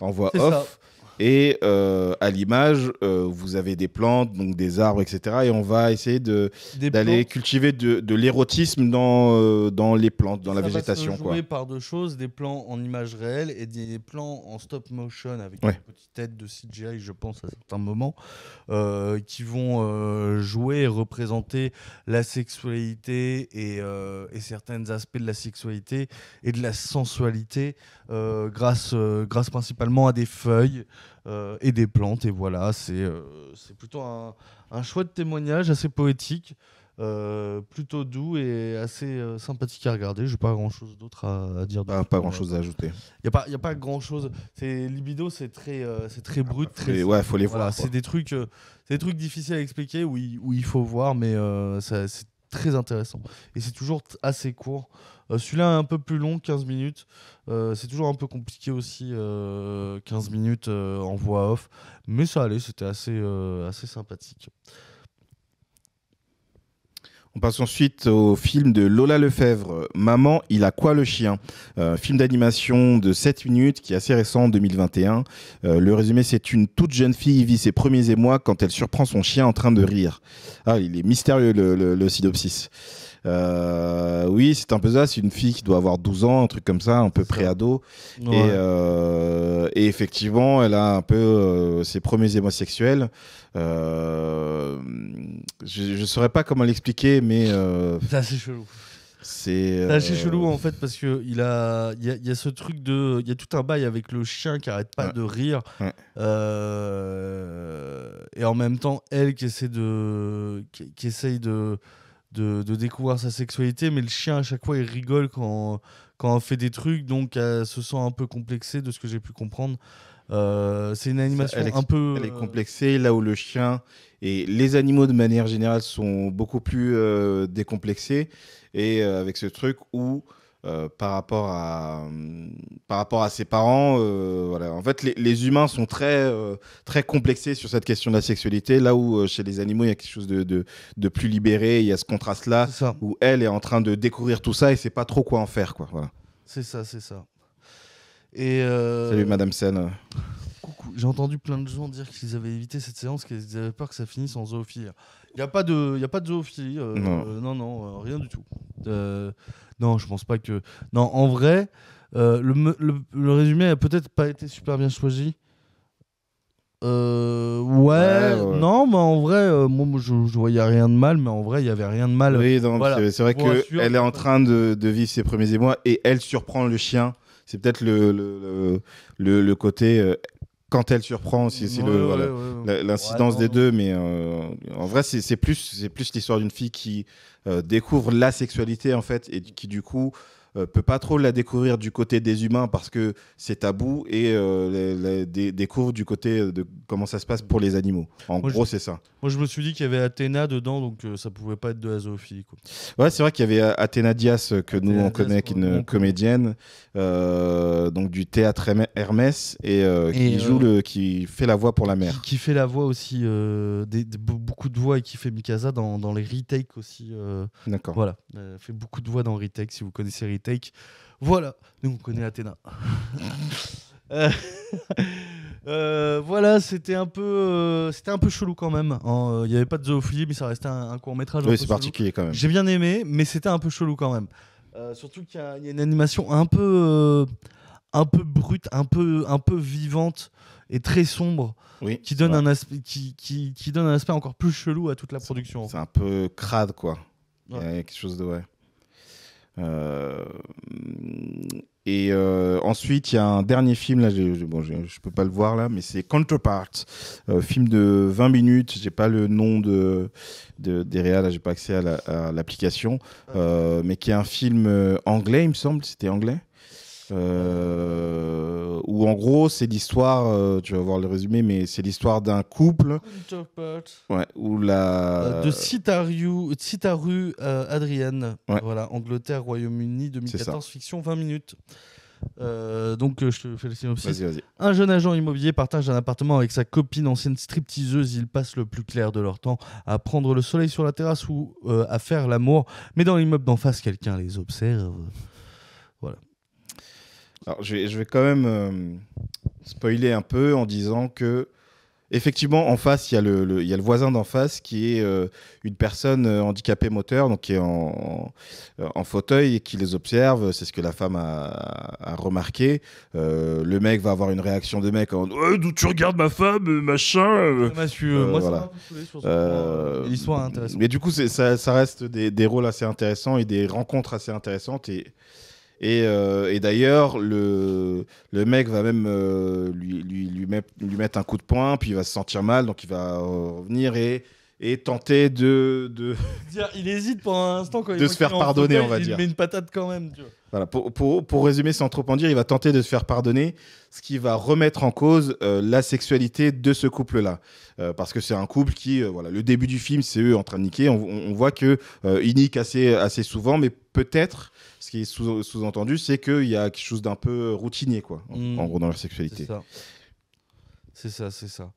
en voix off, et euh, à l'image, euh, vous avez des plantes, donc des arbres, etc. Et on va essayer d'aller cultiver de, de l'érotisme dans, euh, dans les plantes, dans ça la va végétation. Se jouer par deux choses, des plans en image réelle et des plans en stop motion avec des une petite tête de CGI, je pense, à certains moments, qui vont jouer et représenter la sexualité et, et, certains aspects de la sexualité et de la sensualité grâce, grâce principalement à des feuilles. Euh, et des plantes. Et voilà, c'est euh, plutôt un, un, choix de témoignage assez poétique, euh, plutôt doux et assez sympathique à regarder. Je n'ai pas grand-chose d'autre à, dire. Ah, pas grand-chose à ajouter. Il n'y a, pas, pas grand-chose. Libido, c'est très, c'est très brut. Ah, ouais, faut les voir. c'est des, trucs, des trucs difficiles à expliquer où où il faut voir, mais c'est très intéressant. Et c'est toujours assez court. Euh, celui-là est un peu plus long, 15 minutes. Euh, c'est toujours un peu compliqué aussi, 15 euh, minutes en voix off. Mais ça allait, c'était assez, assez sympathique. On passe ensuite au film de Lola Lefebvre, Maman, il a quoi le chien euh, Film d'animation de 7 minutes qui est assez récent en 2021. le résumé, c'est une toute jeune fille vit ses premiers émois quand elle surprend son chien en train de rire. Ah, il est mystérieux le, le, le synopsis. Euh, oui, c'est un peu ça. C'est une fille qui doit avoir 12 ans, un truc comme ça, un peu pré-ado. Euh, et, effectivement, elle a un peu euh, ses premiers émois sexuels. je ne saurais pas comment l'expliquer, mais. c'est assez chelou. C'est assez chelou en fait parce que il a, il y, a, ce truc de, il y a tout un bail avec le chien qui arrête pas de rire, et en même temps elle qui essaie de, qui, qui essaie de, de, découvrir sa sexualité, mais le chien à chaque fois il rigole quand, quand on fait des trucs, donc elle se sent un peu complexée de ce que j'ai pu comprendre. Euh, c'est une animation un peu. Elle est complexée là où le chien et les animaux de manière générale sont beaucoup plus euh, décomplexés et euh, avec ce truc où euh, par, rapport à, euh, par rapport à ses parents. Euh, voilà. En fait, les, humains sont très, très complexés sur cette question de la sexualité, là où chez les animaux, il y a quelque chose de, plus libéré, il y a ce contraste-là, où elle est en train de découvrir tout ça et c'est pas trop quoi en faire. Quoi. Voilà. C'est ça, c'est ça. Et Salut Madame Sen. J'ai entendu plein de gens dire qu'ils avaient évité cette séance, qu'ils avaient peur que ça finisse en zoophilie. Il n'y a, pas de, y a pas de zoophilie. non. non, rien du tout. Non, je pense pas que. Non, en vrai, euh, le, résumé a peut-être pas été super bien choisi. Euh, ouais, non, mais en vrai, euh, moi, je, voyais rien de mal, mais en vrai, il y avait rien de mal. Oui, c'est vrai qu'elle est en train de, vivre ses premiers émois et elle surprend le chien. C'est peut-être le, le, côté quand elle surprend aussi, c'est l'incidence des deux. Mais euh, en vrai, c'est plus, plus l'histoire d'une fille qui euh, découvre la sexualité, en fait, et qui, du coup, euh, peut pas trop la découvrir du côté des humains parce que c'est tabou et euh, découvre du côté de comment ça se passe pour les animaux. En gros, c'est ça. Moi, je me suis dit qu'il y avait Athéna dedans, donc euh, ça pouvait pas être de la zoophilie. Ouais, c'est vrai qu'il y avait Athéna Dias que nous on connaît, qui est une comédienne, donc du théâtre Hermès et, qui joue le, qui fait la voix pour la mère. Qui, fait la voix aussi des, beaucoup de voix et qui fait Mikasa dans, dans les retakes aussi. D'accord. Voilà, fait beaucoup de voix dans retakes si vous connaissez retakes take. Voilà, nous on connaît Athéna. Euh, euh, voilà, c'était un peu, euh, c'était un peu chelou quand même. Hein. Il n'y avait pas de zoophilie, mais ça restait un, court métrage. Oui, c'est particulier quand même. J'ai bien aimé, mais c'était un peu chelou quand même. surtout qu'il y, a une animation un peu, un peu brute, un peu, un peu vivante et très sombre, qui donne un aspect, qui, donne un aspect encore plus chelou à toute la production. C'est un peu crade, quoi. Il y a quelque chose de ouais. Euh, et euh, ensuite, il y a un dernier film, là, je ne peux pas le voir là, mais c'est Counterpart, euh, film de 20 minutes, j'ai pas le nom de, de, des j'ai pas accès à l'application, mais qui est un film anglais, il me semble, c'était anglais. Euh, en gros, c'est l'histoire, euh, tu vas voir le résumé, mais c'est l'histoire d'un couple. Ouais, où la... Euh, de Citaru, euh, Adrienne. Voilà, Angleterre, Royaume-Uni, 2014, fiction, 20 minutes. donc je te fais le synopsis. Vas -y, vas -y. Un jeune agent immobilier partage un appartement avec sa copine ancienne stripteaseuse. Ils passent le plus clair de leur temps à prendre le soleil sur la terrasse ou à faire l'amour. Mais dans l'immeuble d'en face, quelqu'un les observe je vais, quand même euh, spoiler un peu en disant que, effectivement, en face, il y, a le, voisin d'en face qui est euh, une personne euh, handicapée moteur, donc qui est en, fauteuil et qui les observe. C'est ce que la femme a, remarqué. le mec va avoir une réaction de mec en oh, D'où tu regardes ma femme, machin intéressante. Mais du coup, ça, reste des, des rôles assez intéressants et des rencontres assez intéressantes. Et euh, et, d'ailleurs, le, mec va même euh, lui, mettre un coup de poing, puis il va se sentir mal, donc il va euh, revenir et et tenter de, de... Dire, il hésite pendant un instant quand de se faire pardonner, on va dire. mais une patate quand même. Tu vois. Voilà, pour, pour, pour, résumer sans trop en dire, il va tenter de se faire pardonner, ce qui va remettre en cause euh, la sexualité de ce couple-là. Euh, parce que c'est un couple qui, euh, voilà, le début du film, c'est eux en train de niquer. On, voit que ils niquent assez, assez souvent, mais peut-être, ce qui est sous-entendu, c'est c'est qu'il y a quelque chose d'un peu routinier, quoi, en, mm. en, gros, dans leur sexualité. C'est ça, c'est ça.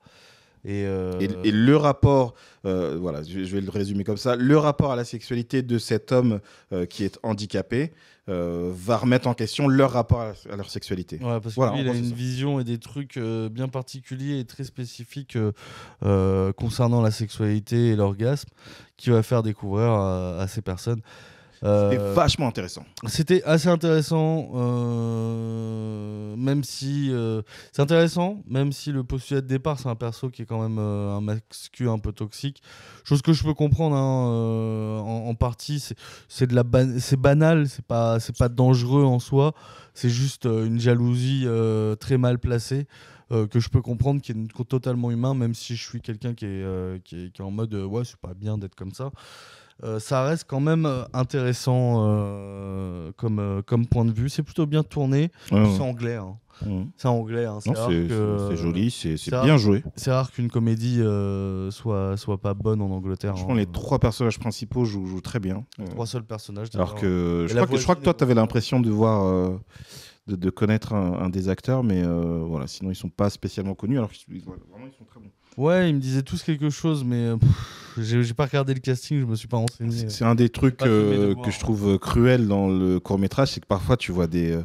Euh, et, le rapport, euh, voilà, je, vais le résumer comme ça, le rapport à la sexualité de cet homme euh, qui est handicapé va remettre en question leur rapport à, leur sexualité. parce voilà, a une vision et des trucs bien particuliers et très spécifiques concernant la sexualité et l'orgasme qui va faire découvrir à ces personnes. C'était euh, vachement intéressant. C'était assez intéressant, euh, même si euh, c'est intéressant, même si le postulat de départ c'est un perso qui est quand même un mascu un peu toxique. Chose que je peux comprendre hein, en, partie, c'est de la c'est banal, c'est pas c'est pas dangereux en soi, c'est juste une jalousie très mal placée. que je peux comprendre, qui est totalement humain, même si je suis quelqu'un qui, est, qui, est en mode ouais, c'est pas bien d'être comme ça. Euh, ça reste quand même euh, intéressant euh, comme, comme point de vue. C'est plutôt bien tourné. C'est anglais. Hein. C'est anglais. Hein. C'est joli, c'est bien joué. C'est rare qu'une comédie ne soit, soit pas bonne en Angleterre. Je pense hein. que les trois personnages principaux jouent, très bien. trois seuls personnages. Alors que je crois que toi, tu avais l'impression de voir de, connaître un, des acteurs, mais euh, voilà, sinon ils sont pas spécialement connus, alors vraiment ils sont très bons. Ouais, ils me disaient tous quelque chose, mais euh, j'ai pas regardé le casting, je me suis pas renseigné. C'est un des trucs euh, que je hein. trouve cruel dans le court métrage, c'est que parfois tu vois des,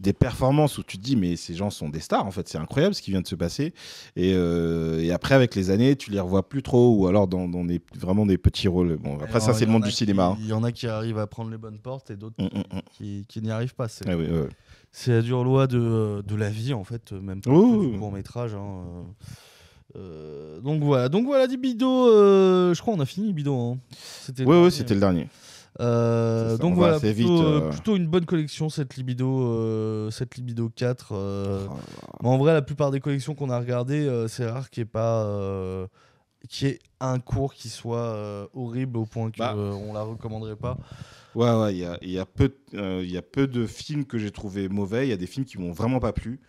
des performances où tu te dis, mais ces gens sont des stars, en fait, c'est incroyable ce qui vient de se passer. Et, et, après, avec les années, tu les revois plus trop, ou alors dans, des, vraiment des petits rôles. Bon, après, ça, c'est le monde du cinéma. Hein. Il y en a qui arrivent à prendre les bonnes portes et d'autres mm, mm, mm. qui, n'y arrivent pas. Ah, c'est la dure loi de, euh, la vie, en fait, euh, même pour le court métrage. Hein, euh, donc voilà, donc voilà, je crois qu'on a fini bidon hein. C'était oui, c'était le dernier. donc voilà, plutôt, plutôt, une bonne collection cette libido, cette libido 4. en vrai, la plupart des collections qu'on a regardées, c'est rare qu'il n'y ait pas qui est un cours qui soit euh, horrible au point qu'on bah. euh, ne la recommanderait pas. Ouais, il y, a, peu, euh, il y a peu de films que j'ai trouvé mauvais. Il y a des films qui m'ont vraiment pas plu,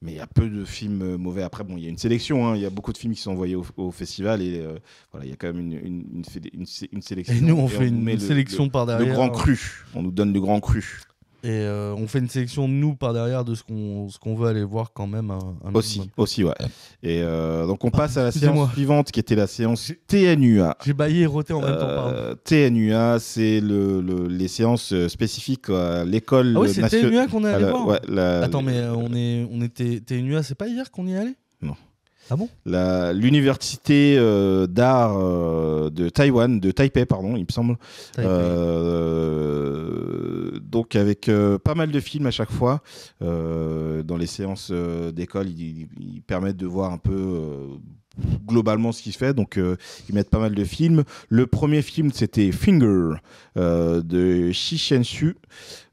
mais il y a peu de films mauvais. Après, bon, il y a une sélection. Hein. Il y a beaucoup de films qui sont envoyés au, festival et voilà, il y a quand même une, une, sélection. Et nous, on fait une, sélection par derrière. Le grand hein. cru. On nous donne le grand cru. Et euh, on fait une sélection, de nous, par derrière, de ce qu'on veut aller voir quand même. aussi, aussi, ouais. Et euh, donc, on ah, passe à la séance suivante, qui était la séance TNUA. J'ai baillé et roté en même temps, euh, TNUA, c'est le, les séances spécifiques à l'école ah oui c'est TNUA qu'on est allé voir Attends, mais on, est, on était... TNUA, c'est pas hier qu'on y est allé Non. Ah L'université euh, d'art euh, de Taïwan, de Taipei, pardon, il me semble. Euh, donc, avec pas mal de films à chaque fois. dans les séances d'école, ils, permettent de voir un peu globalement ce qu'il fait. Donc, euh, ils mettent pas mal de films. Le premier film, c'était Finger euh, de Shi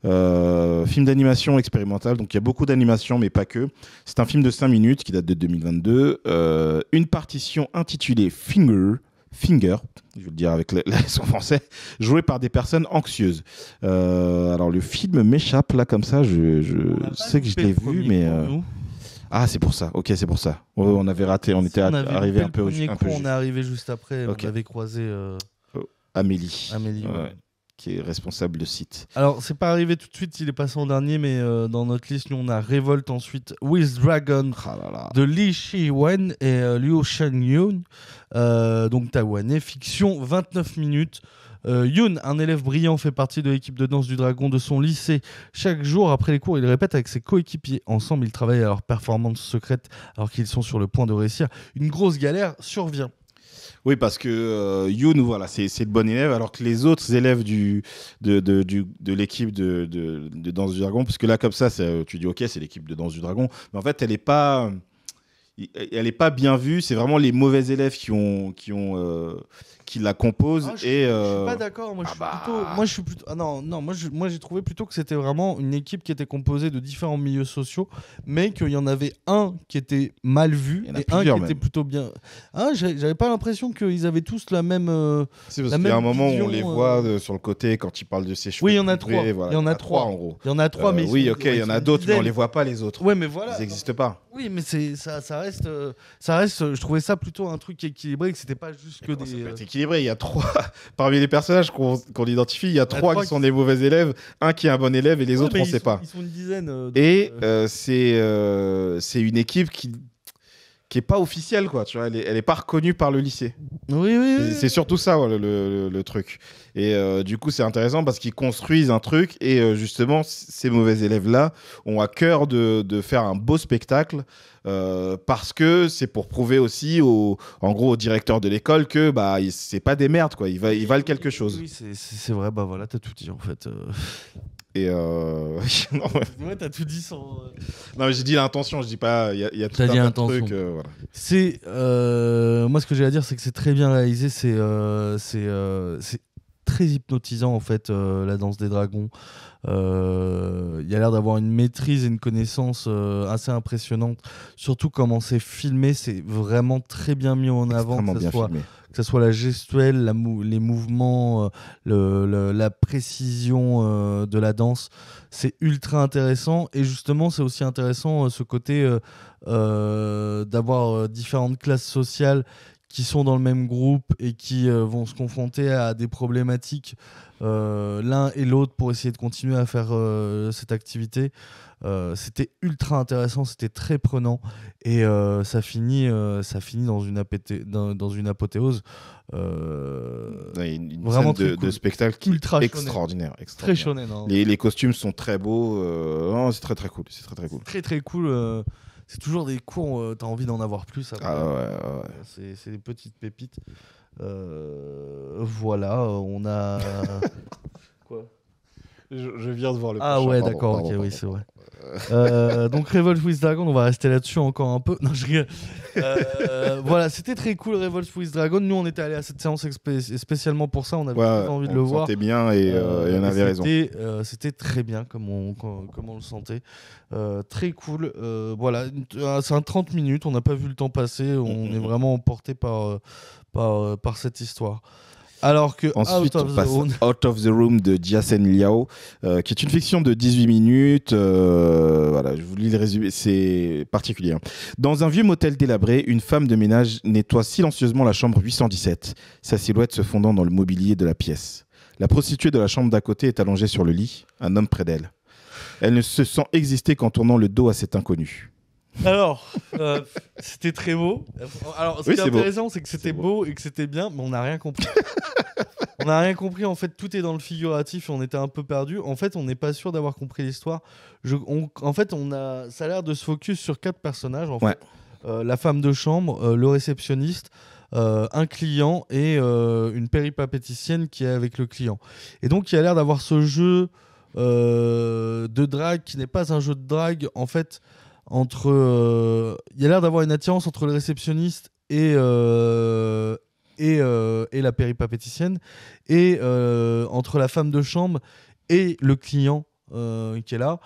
Euh, film d'animation expérimentale donc il y a beaucoup d'animation, mais pas que. C'est un film de 5 minutes qui date de 2022. Euh, une partition intitulée Finger, Finger, je vais le dire avec son français, joué par des personnes anxieuses. alors le film m'échappe là comme ça, je, sais que je l'ai vu, mais... Ah, c'est pour ça. Ok, c'est pour ça. on avait raté. On était arrivé un peu au On est arrivé juste après. On avait croisé euh, oh, Amélie. Amélie. qui est responsable de site. Alors, c'est pas arrivé tout de suite, il est passé en dernier, mais euh, dans notre liste, nous, on a Révolte ensuite, With Dragon ah de Li Shi-wen et euh, Liu Shengyun, donc taïwanais, fiction, 29 minutes. Euh, Yoon, un élève brillant, fait partie de l'équipe de danse du dragon de son lycée. Chaque jour, après les cours, il répète avec ses coéquipiers. Ensemble, ils travaillent à leur performance secrète alors qu'ils sont sur le point de réussir. Une grosse galère survient. Oui, parce que euh, Yoon, voilà, c'est le bon élève, alors que les autres élèves du, de, l'équipe de, Danse du Dragon, parce que là, comme ça, euh, tu dis, ok, c'est l'équipe de Danse du Dragon, mais en fait, elle n'est pas elle pas bien vue. C'est vraiment les mauvais élèves qui ont, qui ont, euh, qui la compose ah, je, et. Je suis euh, pas d'accord. Moi, je suis ah bah. plutôt. Ah non, non. Moi, j'ai trouvé plutôt que c'était vraiment une équipe qui était composée de différents milieux sociaux, mais qu'il y en avait un qui était mal vu et un qui était plutôt bien. Ah, j'avais pas l'impression qu'ils avaient tous la même. Euh, c'est parce qu'il y a un moment où on les euh. voit sur le côté quand ils parlent de ces cheveux. Oui, il y en a trois. Il y en a trois en gros. Il y en a trois, mais oui, ok, il y en a d'autres, mais on les voit pas les autres. Ouais, mais voilà. Ils n'existent pas. Oui, mais c'est ça, reste, ça reste. Je trouvais ça plutôt un truc équilibré, que c'était pas juste que des. Il y a trois, parmi les personnages qu'on identifie, il y a trois, qui sont des mauvais élèves, un qui est un bon élève et les autres, on ne sait pas. et c'est une équipe qui qui est pas officielle, quoi. Tu vois, elle est, pas reconnue par le lycée. Oui, C'est surtout ça le, le, truc. Et euh, du coup, c'est intéressant parce qu'ils construisent un truc et euh, justement, ces mauvais élèves-là ont à cœur de, de, faire un beau spectacle euh, parce que c'est pour prouver aussi, au, en gros, au directeur de l'école que bah c'est pas des merdes, quoi. Ils, va, ils valent quelque chose. Oui, c'est vrai. Bah voilà, t'as tout dit en fait. Et euh, ouais. t'as tout dit sans. Euh, non, j'ai dit l'intention, je dis pas. Il y, y a, tout un dit euh, voilà. C'est moi ce que j'ai à dire, c'est que c'est très bien réalisé. C'est c'est c'est très hypnotisant en fait la danse des dragons. Il y a l'air d'avoir une maîtrise et une connaissance assez impressionnante. Surtout comment c'est filmé, c'est vraiment très bien mis en avant. Que bien que ce soit la gestuelle, les mouvements, euh, la précision euh, de la danse, c'est ultra intéressant. Et justement, c'est aussi intéressant euh, ce côté d'avoir différentes classes sociales qui sont dans le même groupe et qui vont se confronter à des problématiques euh, l'un et l'autre pour essayer de continuer à faire euh, cette activité. Euh, c'était ultra intéressant, c'était très prenant et ça finit, ça finit dans une, apothéose vraiment de, de, spectacle extraordinaire, extraordinaire. Très hein. les, costumes sont très beaux, c'est très très cool, c'est très très cool. Très très cool c'est toujours des cours, tu t'as envie d'en avoir plus. Ah c'est des petites pépites. Euh, voilà, on a. Quoi je, viens de voir le Ah ouais, d'accord, ok, oui, c'est vrai. Euh, donc Revolt with Dragon, on va rester là-dessus encore un peu. Non, je euh, voilà, c'était très cool Revolt with Dragon. Nous, on était allés à cette séance spécialement pour ça. On avait envie de le voir. C'était bien et, euh, euh, on avait raison. c'était très bien comme on, on le sentait. très cool. voilà, c'est un 30 minutes. On n'a pas vu le temps passer. On mm, mm, est mm. vraiment emporté par, par, par cette histoire. Alors que Ensuite, Out of, on the room. Out de Jason Liao, euh, qui est une fiction de 18 minutes. Euh, voilà, je vous lis le résumé, c'est particulier. Hein. Dans un vieux motel délabré, une femme de ménage nettoie silencieusement la chambre 817, sa silhouette se fondant dans le mobilier de la pièce. La prostituée de la chambre d'à côté est allongée sur le lit, un homme près d'elle. Elle ne se sent exister qu'en tournant le dos à cet inconnu. Alors, euh, c'était très beau. Alors, ce qui est intéressant, c'est que c'était beau. et que c'était bien, mais on n'a rien compris. on n'a rien compris. En fait, tout est dans le figuratif. et On était un peu perdu. En fait, on n'est pas sûr d'avoir compris l'histoire. en fait, on a, ça a l'air de se focus sur quatre personnages. Euh, la femme de chambre, euh, le réceptionniste, un client et une péripapéticienne qui est avec le client. Et donc, il y a l'air d'avoir ce jeu de drague qui n'est pas un jeu de drague. En fait, entre. Euh, il il a l'air d'avoir une attirance entre le réceptionniste et. Euh, euh, et, la péripapéticienne, et entre la femme de chambre et le client qui est là.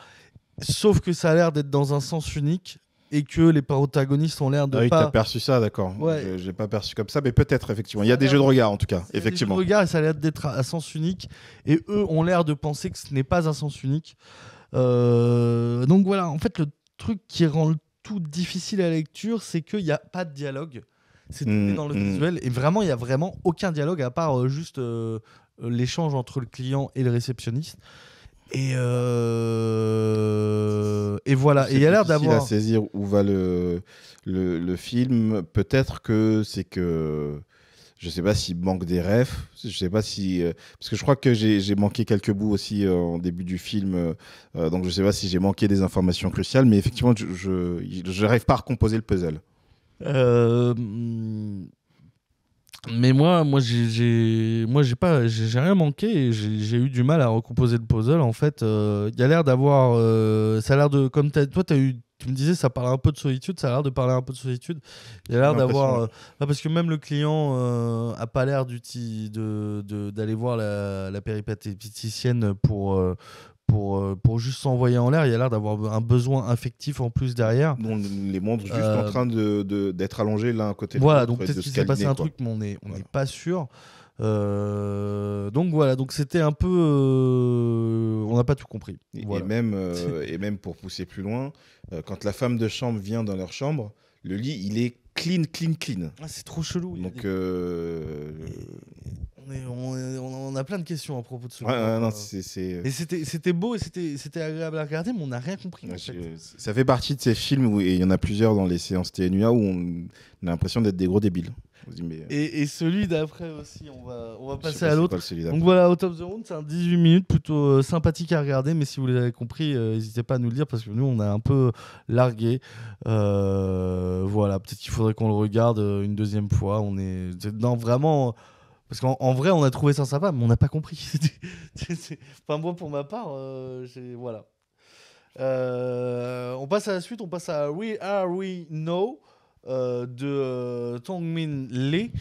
Sauf que ça a l'air d'être dans un sens unique, et que les protagonistes ont l'air de ah oui, t'as perçu ça, d'accord. Ouais. J'ai pas perçu comme ça, mais peut-être effectivement. Il y a des jeux de regard en tout cas, effectivement. Des jeux de regard, et ça a l'air d'être à sens unique, et eux ont l'air de penser que ce n'est pas un sens unique. donc voilà, en fait, le truc qui rend le tout difficile à lecture, c'est qu'il n'y a pas de dialogue. C'est mmh, dans le mm. visuel. Et vraiment, il n'y a vraiment aucun dialogue à part euh, juste euh, euh, l'échange entre le client et le réceptionniste. Et, et voilà. Et il a l'air d'avoir. à saisir où va le, le film. Peut-être que c'est que je sais pas s'il manque des refs. Je sais pas si euh, parce que je crois que j'ai manqué quelques bouts aussi au euh, en début du film. Euh, donc je sais pas si j'ai manqué des informations cruciales, mais effectivement, je je rêve pas à recomposer le puzzle. Mais moi, moi, j'ai, moi, j'ai pas, j'ai rien manqué. J'ai eu du mal à recomposer le puzzle. En fait, il y a l'air d'avoir, ça a l'air de, comme as, toi, t'as eu tu me disais, ça parle un peu de solitude, ça a l'air de parler un peu de solitude. Il a l'air d'avoir. Euh, parce que même le client n'a euh, a pas l'air d'aller voir la, la pour, euh, pour, pour juste s'envoyer en l'air. Il y a l'air d'avoir un besoin affectif en plus derrière. On les montre juste en train d'être de, d'être allongés l'un à côté de l'autre. Voilà, donc peut-être qu'il s'est passé un truc, mais on n'est pas sûr. Euh, donc voilà, donc c'était un peu, euh, on n'a pas tout compris. Et, même, euh, et même pour pousser plus loin, quand la femme de chambre vient dans leur chambre, le lit il est clean, clean, clean. Ah, c'est trop chelou. Donc on, a plein de questions à propos de ce film. Euh. Euh. Et c'était beau et c'était agréable à regarder, mais on n'a rien compris. Ça fait partie de ces films, où, et il y en a plusieurs dans les séances TNUA, où on a l'impression d'être des gros débiles. Euh. Et, celui d'après aussi, on va, on va passer à l'autre. Donc voilà, top of the Round, c'est un 18 minutes plutôt sympathique à regarder, mais si vous l'avez compris, n'hésitez pas à nous le dire parce que nous, on a un peu largué. voilà, peut-être qu'il faudrait qu'on le regarde une deuxième fois. On est. dans vraiment. Parce qu'en vrai, on a trouvé ça sympa, mais on n'a pas compris. enfin, moi, pour ma part, euh, voilà. Euh, on passe à la suite, on passe à We Are We Know euh, de euh, Tongmin Lee,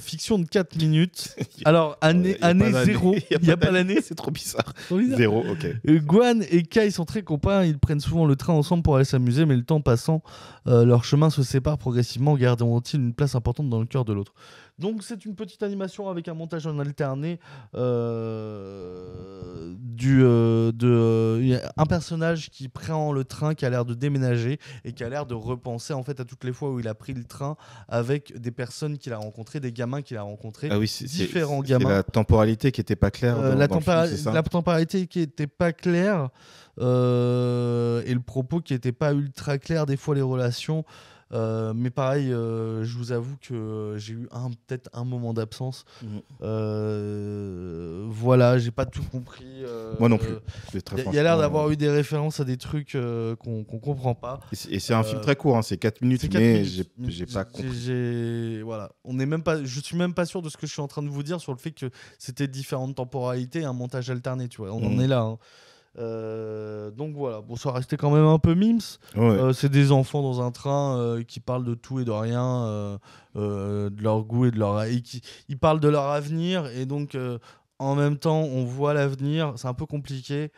fiction de 4 minutes. Alors, année, année zéro, il n'y a pas l'année, c'est trop bizarre. Zéro, ok. Guan et Kai sont très copains, ils prennent souvent le train ensemble pour aller s'amuser, mais le temps passant, leur chemin se sépare progressivement, gardant-ils une place importante dans le cœur de l'autre. Donc c'est une petite animation avec un montage en alterné d'un euh, du, euh, de, euh, un personnage qui prend le train, qui a l'air de déménager et qui a l'air de repenser en fait à toutes les fois où il a pris le train avec des personnes qu'il a rencontrées, des gamins qu'il a rencontrés, ah différents gamins. La temporalité qui n'était pas claire. la, temporalité qui n'était pas claire. et le propos qui n'était pas ultra clair des fois les relations euh, mais pareil, euh, je vous avoue que j'ai eu un peut-être un moment d'absence. Mhm. Euh, voilà, j'ai pas tout compris. Moi non plus. Il y a l'air d'avoir eu des références à des trucs qu'on comprend pas. Et c'est un film très court, hein, c'est 4 minutes, mais j'ai pas compris. Voilà, on est même pas. Je suis même pas sûr de ce que je suis en train de vous dire sur le fait que c'était différentes temporalités, un montage alterné. Tu vois, on en mhm. est là. Hein. Euh, donc voilà, bon, ça restait quand même un peu mims. Euh, c'est des enfants dans un train euh, qui parlent de tout et de rien, de leur goût et de leur. ils parlent de leur avenir et donc en même temps on voit l'avenir. C'est un peu compliqué.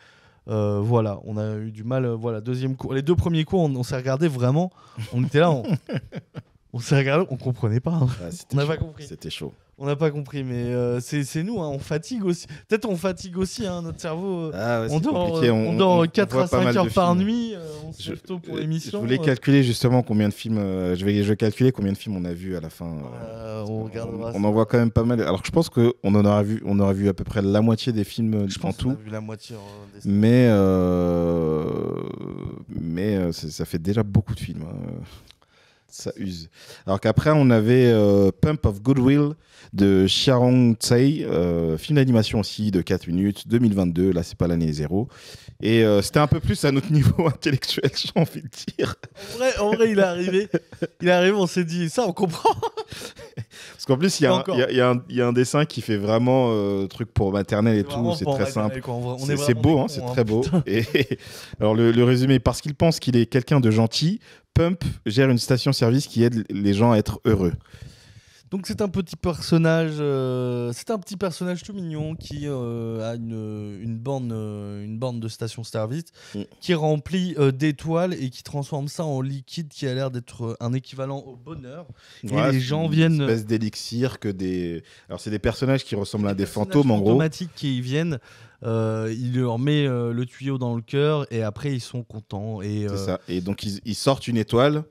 voilà, on a eu du mal. voilà, deuxième cours. Les deux premiers cours, on, s'est regardé vraiment. On était là. On... On s'est regardé, on comprenait pas. Hein. on n'a pas compris. C'était chaud. On n'a pas compris, mais euh, c'est nous, hein. on fatigue aussi. Peut-être on fatigue aussi, hein, notre cerveau. Euh. Ah euh, on, dort, on, dort, 4 à 5 heures par nuit, on se lève tôt pour l'émission. Je voulais calculer justement combien de films, je, vais, je calculer combien de films on a vu à la fin. on en voit quand même pas mal. Alors je pense qu'on en aura vu, on aura vu à peu près la moitié des films je en pense tout. vu la moitié mais mais ça fait déjà beaucoup de films. Ça use. Alors qu'après, on avait euh, Pump of Goodwill de Sharon Tsai, euh, film d'animation aussi de 4 minutes, 2022. Là, c'est pas l'année zéro. Et euh, c'était un peu plus à notre niveau intellectuel, j'ai envie de dire. en vrai il est arrivé. Il est arrivé, on s'est dit, ça, on comprend. En plus, il y, a un dessin qui fait vraiment euh, truc pour maternelle et tout. C'est très simple. C'est beau, hein, c'est hein, très beau. Et, alors, le, le résumé, parce qu'il pense qu'il est quelqu'un de gentil, Pump gère une station-service qui aide les gens à être heureux. Donc c'est un petit personnage, euh, c'est un petit personnage tout mignon qui euh, a une, une borne, euh, une bande de station-service mm. qui remplit remplie d'étoiles et qui transforme ça en liquide qui a l'air d'être un équivalent au bonheur. les gens une viennent. Espèce d'élixir que des. Alors c'est des personnages qui ressemblent à des, fantômes en gros. Automatiques qui viennent. il leur met le tuyau dans le cœur et après ils sont contents. Et, ça. Et donc ils, sortent une étoile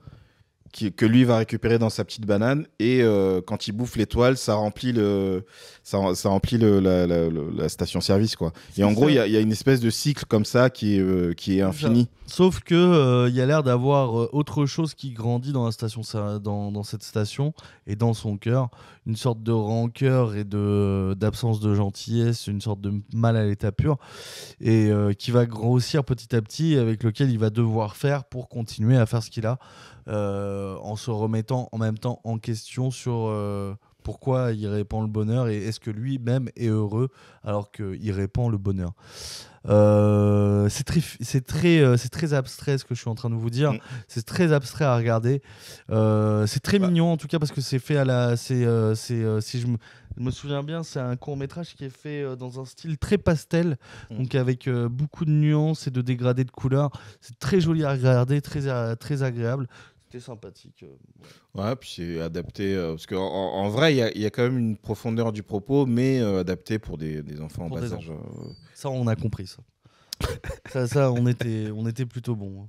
que lui va récupérer dans sa petite banane. Et euh, quand il bouffe l'étoile, ça remplit, le, ça, remplit la, station-service. quoi. Et en gros, il y, a une espèce de cycle comme ça qui est, euh, qui est infini. Sauf qu'il euh, y a l'air d'avoir autre chose qui grandit dans, la station, dans, dans cette station et dans son cœur. Une sorte de rancœur et de, d'absence de gentillesse, une sorte de mal à l'état pur. Et qui va grossir petit à petit, avec lequel il va devoir faire pour continuer à faire ce qu'il a. Euh, en se remettant en même temps en question sur euh, pourquoi il répand le bonheur et est-ce que lui-même est heureux alors qu'il répand le bonheur. Euh, c'est très, c'est très, c'est très abstrait ce que je suis en train de vous dire. Mm. C'est très abstrait à regarder. c'est très bah. mignon en tout cas parce que c'est fait à la, si je me souviens bien, c'est un court métrage qui est fait dans un style très pastel, mm. donc avec beaucoup de nuances et de dégradés de couleurs. C'est très joli à regarder, très, très agréable c'était sympathique. Euh, ouais. puis c'est adapté. Euh, parce qu'en en, vrai, il y, a quand même une profondeur du propos, mais euh, adapté pour des, enfants en bas âge. Ça, on a compris ça. ça, ça, on était, on était plutôt bon. Hein.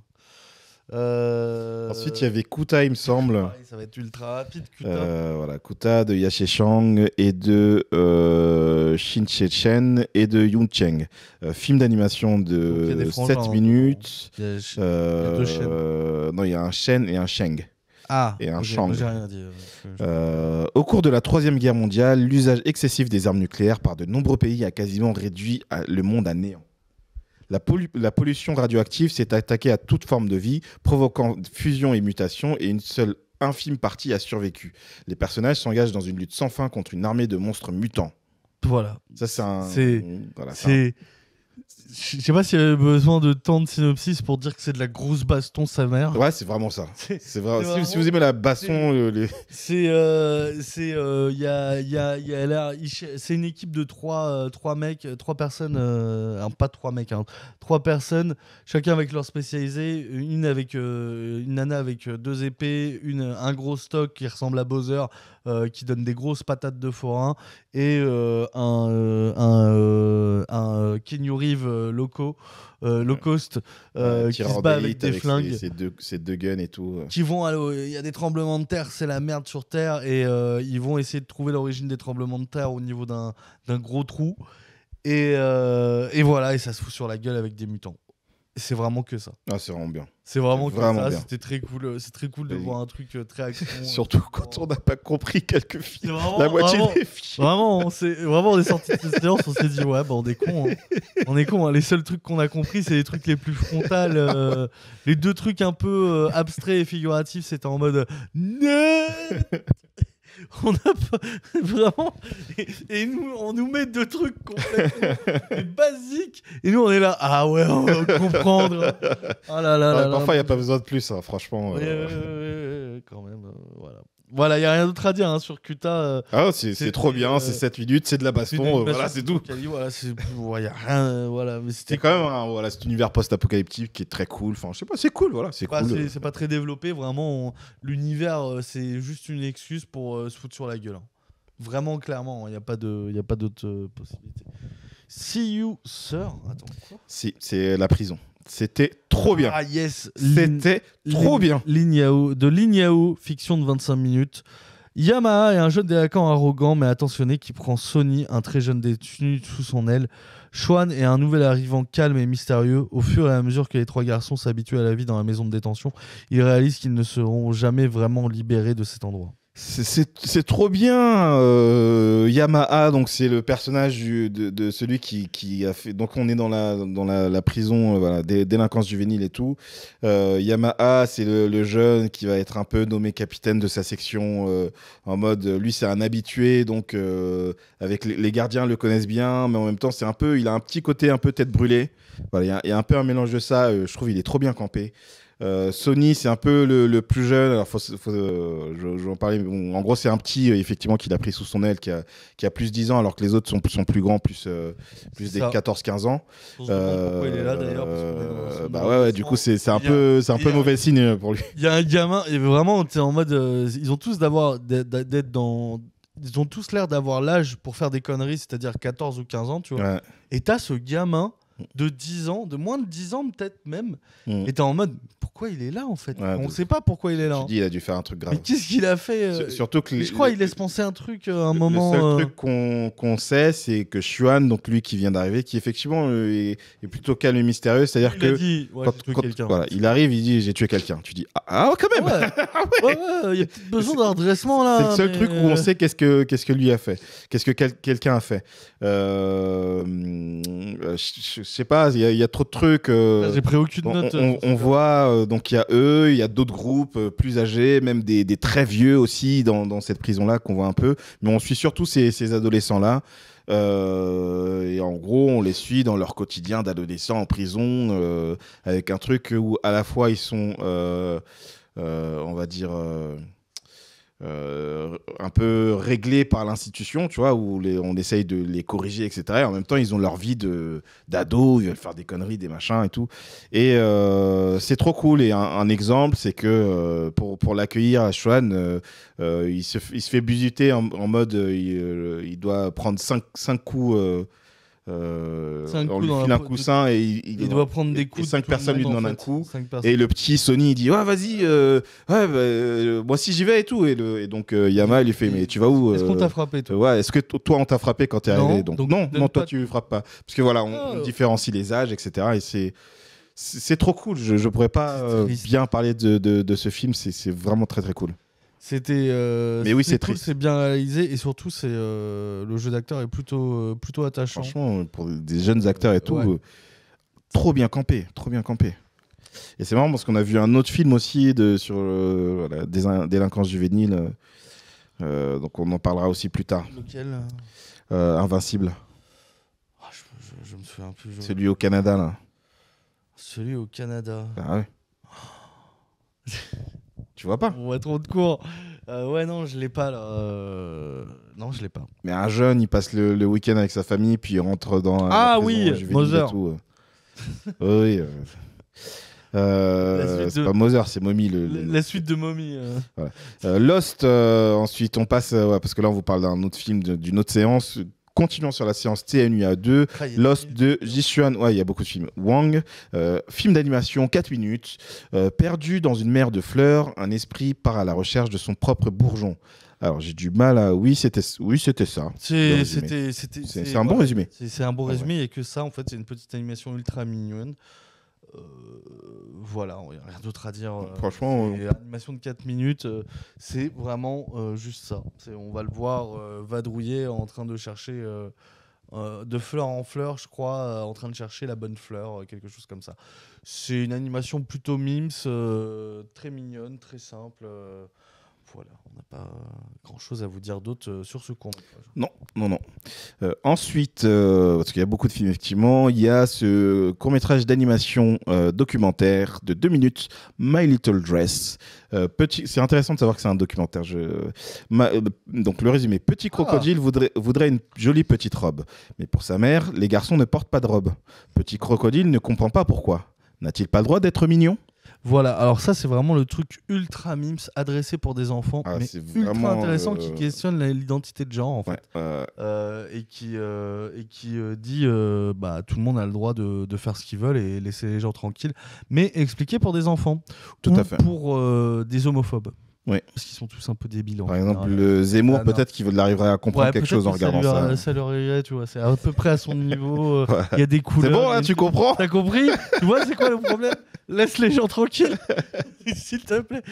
Euh, Ensuite, il y avait Kuta, il me semble. ça va être ultra rapide, Kuta. Euh, voilà, Kuta de Yashichang et de euh, et de Yun Cheng. Euh, film d'animation de 7 hein, minutes. Il y a, non, il y a un Chen et un cheng Ah, et un au cours de la Troisième Guerre mondiale, l'usage excessif des armes nucléaires par de nombreux pays a quasiment réduit le monde à néant. La, pollution radioactive s'est attaquée à toute forme de vie, provoquant fusion et mutation, et une seule infime partie a survécu. Les personnages s'engagent dans une lutte sans fin contre une armée de monstres mutants. Voilà. Ça, c'est un. C'est. Je sais pas s'il y avait besoin de temps de synopsis pour dire que c'est de la grosse baston, sa mère. Ouais, c'est vraiment ça. C'est vrai. si, vous aimez la baston, c'est c'est il c'est une équipe de trois euh, trois mecs, euh, trois personnes, euh, pas trois mecs, hein. trois personnes, chacun avec leur spécialisé, une avec une nana avec deux épées, une un gros stock qui ressemble à Bowser, qui donne des grosses patates de forain et un un, un, euh, locaux, euh, low cost, euh, qui se bat avec des flingues. Ces deux, guns et tout. Qui vont il y a des tremblements de terre, c'est la merde sur Terre, et ils vont essayer de trouver l'origine des tremblements de terre au niveau d'un gros trou. Et, voilà, et ça se fout sur la gueule avec des mutants. C'est vraiment que ça. Ah, c'est vraiment bien. C'est vraiment, ça. C'était très cool. Euh, c'est très cool de voir un truc euh, très action. Surtout quand hein. on n'a pas compris quelques films. la moitié vraiment, des films. Vraiment, on s'est vraiment on est sorti de cette séance, on s'est dit ouais, bah, on est con. Hein. On est con. Hein. Les seuls trucs qu'on a compris, c'est les trucs les plus frontales. Euh, les deux trucs un peu abstraits et figuratifs, c'était en mode. on a pas, vraiment, et, nous, on nous met deux trucs complètement basiques, et nous on est là, ah ouais, on va comprendre. Ah là là parfois, il n'y a pas besoin de plus, hein, franchement. Euh. quand même, euh, voilà. Voilà, il n'y a rien d'autre à dire hein, sur Kuta. Euh, ah, c'est trop bien, c'est 7 euh, minutes, c'est de la baston, euh, voilà, c'est tout. voilà, c'est voilà, c'était quand même un, voilà, cet univers post-apocalyptique qui est très cool. Enfin, je sais pas, c'est cool, voilà, c'est cool. cool. C'est pas très développé, vraiment. L'univers, c'est juste une excuse pour se foutre sur la gueule. Hein. Vraiment, clairement, il hein, n'y a pas d'autre possibilité. See you, sir. Attends, quoi Si, c'est la prison. C'était trop bien. Ah yes, c'était trop bien. Lignao, de Lignao, fiction de 25 minutes. Yamaha est un jeune délinquant arrogant mais attentionné qui prend Sony, un très jeune détenu, sous son aile. Chuan est un nouvel arrivant calme et mystérieux. Au fur et à mesure que les trois garçons s'habituent à la vie dans la maison de détention, ils réalisent qu'ils ne seront jamais vraiment libérés de cet endroit. C'est trop bien euh, Yamaha donc c'est le personnage de, celui qui, a fait donc on est dans la dans la, prison euh, des voilà, dé, délinquance juvénile et tout euh, Yamaha c'est le, jeune qui va être un peu nommé capitaine de sa section euh, en mode lui c'est un habitué donc euh, avec les, gardiens le connaissent bien mais en même temps c'est un peu il a un petit côté un peu tête brûlée voilà il y, y, a un peu un mélange de ça je trouve il est trop bien campé euh, Sony, c'est un peu le, plus jeune. Alors, faut, faut euh, je, en parler. en gros, c'est un petit, euh, effectivement, qu'il a pris sous son aile, qui a, qui a plus de 10 ans, alors que les autres sont, sont plus grands, plus, plus des 14-15 ans. il est là, d'ailleurs Bah ouais, du coup, c'est un, peu, un peu mauvais signe pour lui. Il y a un gamin, et vraiment, en mode. ils ont tous d'avoir d'être dans ils ont tous l'air d'avoir l'âge pour faire des conneries, c'est-à-dire 14 ou 15 ans, tu vois. Et t'as ce gamin de 10 ans, de moins de 10 ans peut-être même, étant mm. en mode pourquoi il est là en fait On ne sait pas pourquoi il est là. Tu hein. dis, il a dû faire un truc grave. Mais qu'est-ce qu'il a fait euh, Surtout que. je crois qu'il laisse penser un truc à euh, un moment. Le seul euh, truc qu'on, sait, c'est que Shuan, donc lui qui vient d'arriver, qui effectivement est, plutôt calme et mystérieux, c'est-à-dire que. voilà, il arrive, il dit j'ai tué quelqu'un. Tu dis ah, ah quand même ah il y a besoin d'un redressement là. C'est le seul truc où on sait qu'est-ce que, qu'est-ce que lui a fait, qu'est-ce que quelqu'un a fait. euh je sais pas, il y, a trop de trucs. Euh, J'ai pris aucune on, note. On, euh, voit, euh, donc il y a eux, il y a d'autres groupes plus âgés, même des, très vieux aussi dans, cette prison-là qu'on voit un peu. Mais on suit surtout ces, adolescents-là. et en gros, on les suit dans leur quotidien d'adolescents en prison, avec un truc où à la fois ils sont, on va dire euh, un peu réglés par l'institution, tu vois, où les, on essaye de les corriger, etc. en même temps, ils ont leur vie d'ado, ils veulent faire des conneries, des machins et tout. Et euh, c'est trop cool. Et un, exemple, c'est que euh, pour, pour l'accueillir à euh, il, se, fait busuter en, mode il, doit prendre 5 cinq, coups euh, on lui file un coussin et il, doit, prendre des coups. cinq personnes lui donnent un coup. Et le petit Sony il dit ah vas-y, euh, ouais, bah, euh, moi si j'y vais et tout. Et, donc Yama il lui fait mais tu vas où Est-ce qu'on t'a frappé Ouais, est-ce que toi on t'a frappé quand t'es arrivé donc, non, non toi tu frappes pas parce que voilà on, oh. différencie les âges etc. Et c'est c'est trop cool. Je, pourrais pas bien parler de ce film. C'est vraiment très très cool. C'était. Euh, mais oui, c'est triste C'est bien réalisé et surtout, c'est euh, le jeu d'acteur est plutôt euh, plutôt attachant. Franchement, pour des jeunes acteurs et tout, trop bien campé, trop bien campé. Et c'est marrant parce qu'on a vu un autre film aussi de, sur la délinquance juvénile. donc on en parlera aussi plus tard. Lequel Invincible. Ah, je, me Celui au Canada là. Celui au Canada. Ah ouais. Oh. Tu vois pas On être trop de cours. Euh, ouais, non, je l'ai pas là. Euh, non, je l'ai pas. Mais un jeune, il passe le, week-end avec sa famille, puis il rentre dans. Ah oui, Moser. Euh. oui. c'est pas Mother, c'est Mommy. La suite de Mommy. Lost, ensuite on passe, parce que là on vous parle d'un autre film, d'une autre séance Continuons sur la séance TNUA2, Lost de Jishuan, ouais, il y a beaucoup de films, Wang, euh, film d'animation 4 minutes, euh, perdu dans une mer de fleurs, un esprit part à la recherche de son propre bourgeon. Alors j'ai du mal à. Oui, c'était oui, c'était ça. C'est un, bon résumé. C'est un bon résumé ah et que ça, en fait, c'est une petite animation ultra mignonne. Euh, voilà, il n'y a rien d'autre à dire. Euh, Franchement, animation de 4 minutes, euh, c'est vraiment juste ça. On va le voir vadrouiller en train de chercher de fleur en fleur, je crois, en train de chercher la bonne fleur, quelque chose comme ça. C'est une animation plutôt mimes, très mignonne, très simple on n'a pas euh, grand-chose à vous dire d'autre euh, sur ce compte. Non, non, non. Euh, ensuite, parce qu'il y a beaucoup de films, effectivement, il y a ce court-métrage d'animation documentaire de deux minutes, My Little Dress. petit, c'est intéressant de savoir que c'est un documentaire. Je... donc le résumé, Petit crocodile ah. voudrait, voudrait une jolie petite robe. Mais pour sa mère, les garçons ne portent pas de robe. Petit crocodile ne comprend pas pourquoi. N'a-t-il pas le droit d'être mignon voilà, alors ça c'est vraiment le truc ultra mimes adressé pour des enfants, ah, mais ultra intéressant qui euh, questionne l'identité de genre en fait. Euh, et qui, euh, qui dit bah, tout le monde a le droit de, faire ce qu'ils veulent et laisser les gens tranquilles, mais expliqué pour des enfants. Tout à fait. Pour des homophobes. Oui. Parce qu'ils sont tous un peu débiles. Par exemple, le Zemmour, ah, peut-être qu'il arriverait à comprendre quelque chose en regardant ça. leur irait, tu vois. C'est à peu près à son niveau. Il y a des couleurs. C'est bon, là, hein, tu comprends T'as compris Tu vois, c'est quoi le problème Laisse les gens tranquilles, s'il te plaît.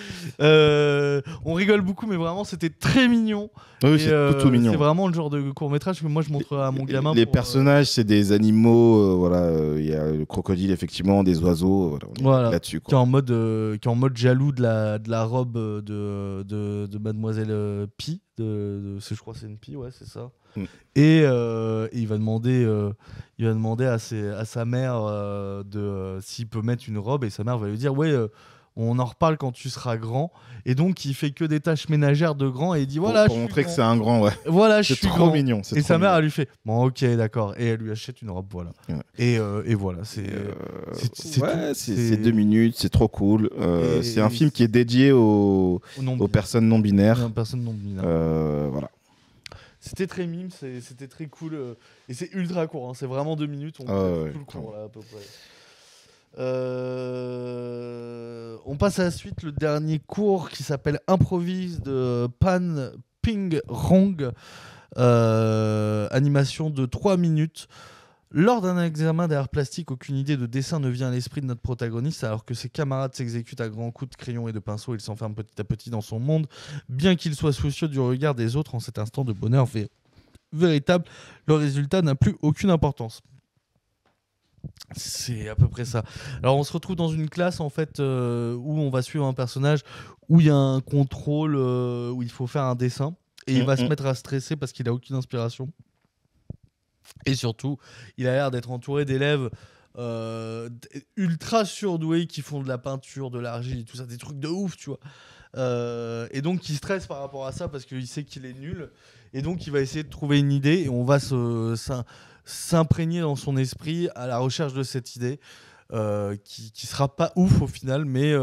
Euh, on rigole beaucoup, mais vraiment, c'était très mignon. oui, c'est plutôt euh, mignon. C'est vraiment le genre de court métrage que moi je montre à mon gamin. Les euh, personnages, c'est des animaux. voilà, il y a le crocodile effectivement, des oiseaux. Voilà, là-dessus. Qui est en mode, qui est en mode jaloux de la, de la robe de, de, Mademoiselle Pi. De, je crois c'est une Pi, ouais, c'est ça. Mm. Et, et, il va demander, il va demander à, sa mère euh, euh, s'il peut mettre une robe et sa mère va lui dire oui euh, on en reparle quand tu seras grand et donc il fait que des tâches ménagères de grand et il dit voilà pour, montrer que c'est un grand ouais voilà je suis trop mignon et sa mère elle lui fait bon ok d'accord et elle lui achète une robe voilà et, et, voilà c'est c'est deux minutes c'est trop cool c'est un film qui est dédié aux, aux, personnes non binaires, personnes non -binaires. voilà c'était très mime, c'était très cool. Euh, et c'est ultra court, hein, c'est vraiment deux minutes. On ah à peu près. Euh, on passe à la suite, le dernier cours qui s'appelle Improvise de Pan Ping Rong. Euh, animation de 3 minutes. Lors d'un examen d'art plastique, aucune idée de dessin ne vient à l'esprit de notre protagoniste, alors que ses camarades s'exécutent à grands coups de crayon et de pinceau, il s'enferme petit à petit dans son monde, bien qu'il soit soucieux du regard des autres en cet instant de bonheur véritable, le résultat n'a plus aucune importance. C'est à peu près ça. Alors on se retrouve dans une classe en fait euh, où on va suivre un personnage où il y a un contrôle euh, où il faut faire un dessin et il mm, va se mm. mettre à stresser parce qu'il a aucune inspiration. Et surtout, il a l'air d'être entouré d'élèves euh, ultra surdoués qui font de la peinture, de l'argile, tout ça, des trucs de ouf, tu vois. Euh, et donc, il stresse par rapport à ça parce qu'il sait qu'il est nul. Et donc, il va essayer de trouver une idée et on va s'imprégner dans son esprit à la recherche de cette idée. Euh, qui, ne sera pas ouf au final, mais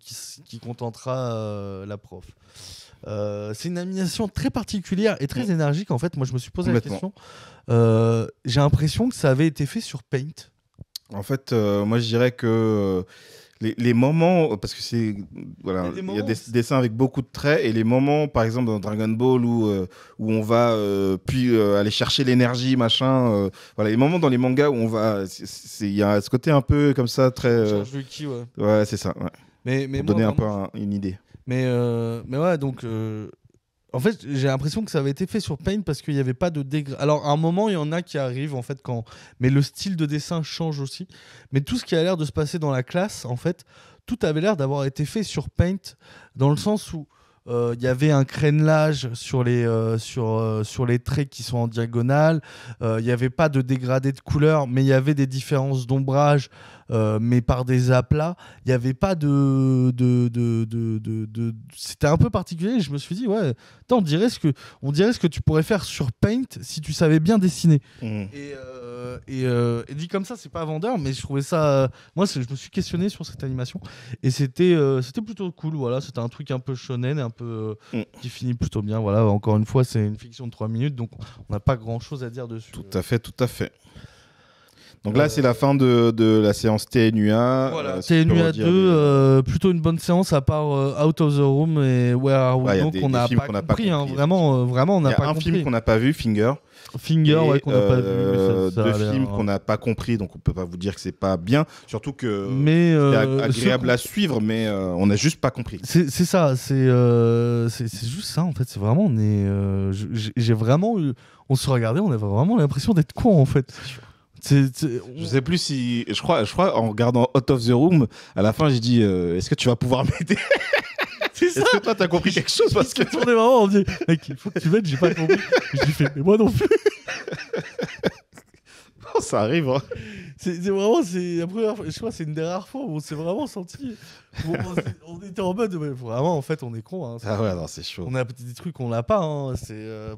qui, contentera la prof. Euh, c'est une animation très particulière et très mm. énergique. En fait, moi, je me suis posé la question. Euh, j'ai l'impression que ça avait été fait sur Paint. En fait, euh, moi, je dirais que les, moments, parce que c'est. Voilà, il y a des, dessins avec beaucoup de traits, et les moments, par exemple, dans Dragon Ball où, où on va puis aller chercher l'énergie, machin. voilà, les moments dans les mangas où on va. Il y a ce côté un peu comme ça, très. ouais. Ouais, c'est ça, Mais, donner un peu une idée. Mais, euh, mais ouais, donc. Euh, en fait, j'ai l'impression que ça avait été fait sur Paint parce qu'il n'y avait pas de dégradé. Alors, à un moment, il y en a qui arrivent, en fait, quand. Mais le style de dessin change aussi. Mais tout ce qui a l'air de se passer dans la classe, en fait, tout avait l'air d'avoir été fait sur Paint, dans le sens où euh, il y avait un crénelage sur les, sur, les traits qui sont en diagonale, il n'y avait pas de dégradé de couleur, mais il y avait des différences d'ombrage euh, mais par des aplats. Il n'y avait pas de. de, de, de, C'était un peu particulier. Je me suis dit, ouais, on dirait, ce que, on dirait ce que tu pourrais faire sur Paint si tu savais bien dessiner. Mm. Euh, euh, et, dit comme ça, c'est pas vendeur, mais je trouvais ça. moi, je me suis questionné sur cette animation. Et c'était plutôt cool. Voilà, c'était un truc un peu shonen, un peu. Mm. qui finit plutôt bien. Voilà, encore une fois, c'est une fiction de 3 minutes, donc on n'a pas grand chose à dire dessus. Tout à fait, tout à fait. Donc là, euh, c'est la fin de, de, la séance TNUA. Voilà, euh, TNUA 2, euh, plutôt une bonne séance à part Out of the Room et Where Are We Now qu'on pas, compris. Hein, vraiment, vraiment, on n'a pas Il y a un film qu'on n'a pas vu, Finger. Finger, ouais, qu'on n'a pas vu. deux films hein. qu'on n'a pas compris, donc on peut pas vous dire que c'est pas bien. Surtout que c'est agréable à suivre, mais on n'a juste pas compris. C'est ça, c'est c'est juste ça en fait. C'est vraiment, on est, j'ai vraiment eu, on se regardait, on avait vraiment l'impression d'être con en fait. Je sais plus si. Je crois, je crois en regardant Out of the Room, à la fin, j'ai dit euh, Est-ce que tu vas pouvoir m'aider Est-ce que toi, t'as compris quelque chose Parce que. Tourné vraiment, on dit Mec, il faut que tu m'aides, j'ai pas compris. je lui fait, Mais moi non plus Non, ça arrive. Hein. C'est vraiment, c'est la première fois, je crois, c'est une des rares fois où on s'est vraiment senti. on, était en mode, mais vraiment, en fait, on est con. Hein. ah ouais, non, c'est chaud. On a des trucs qu'on n'a pas. Hein, c'est. Euh,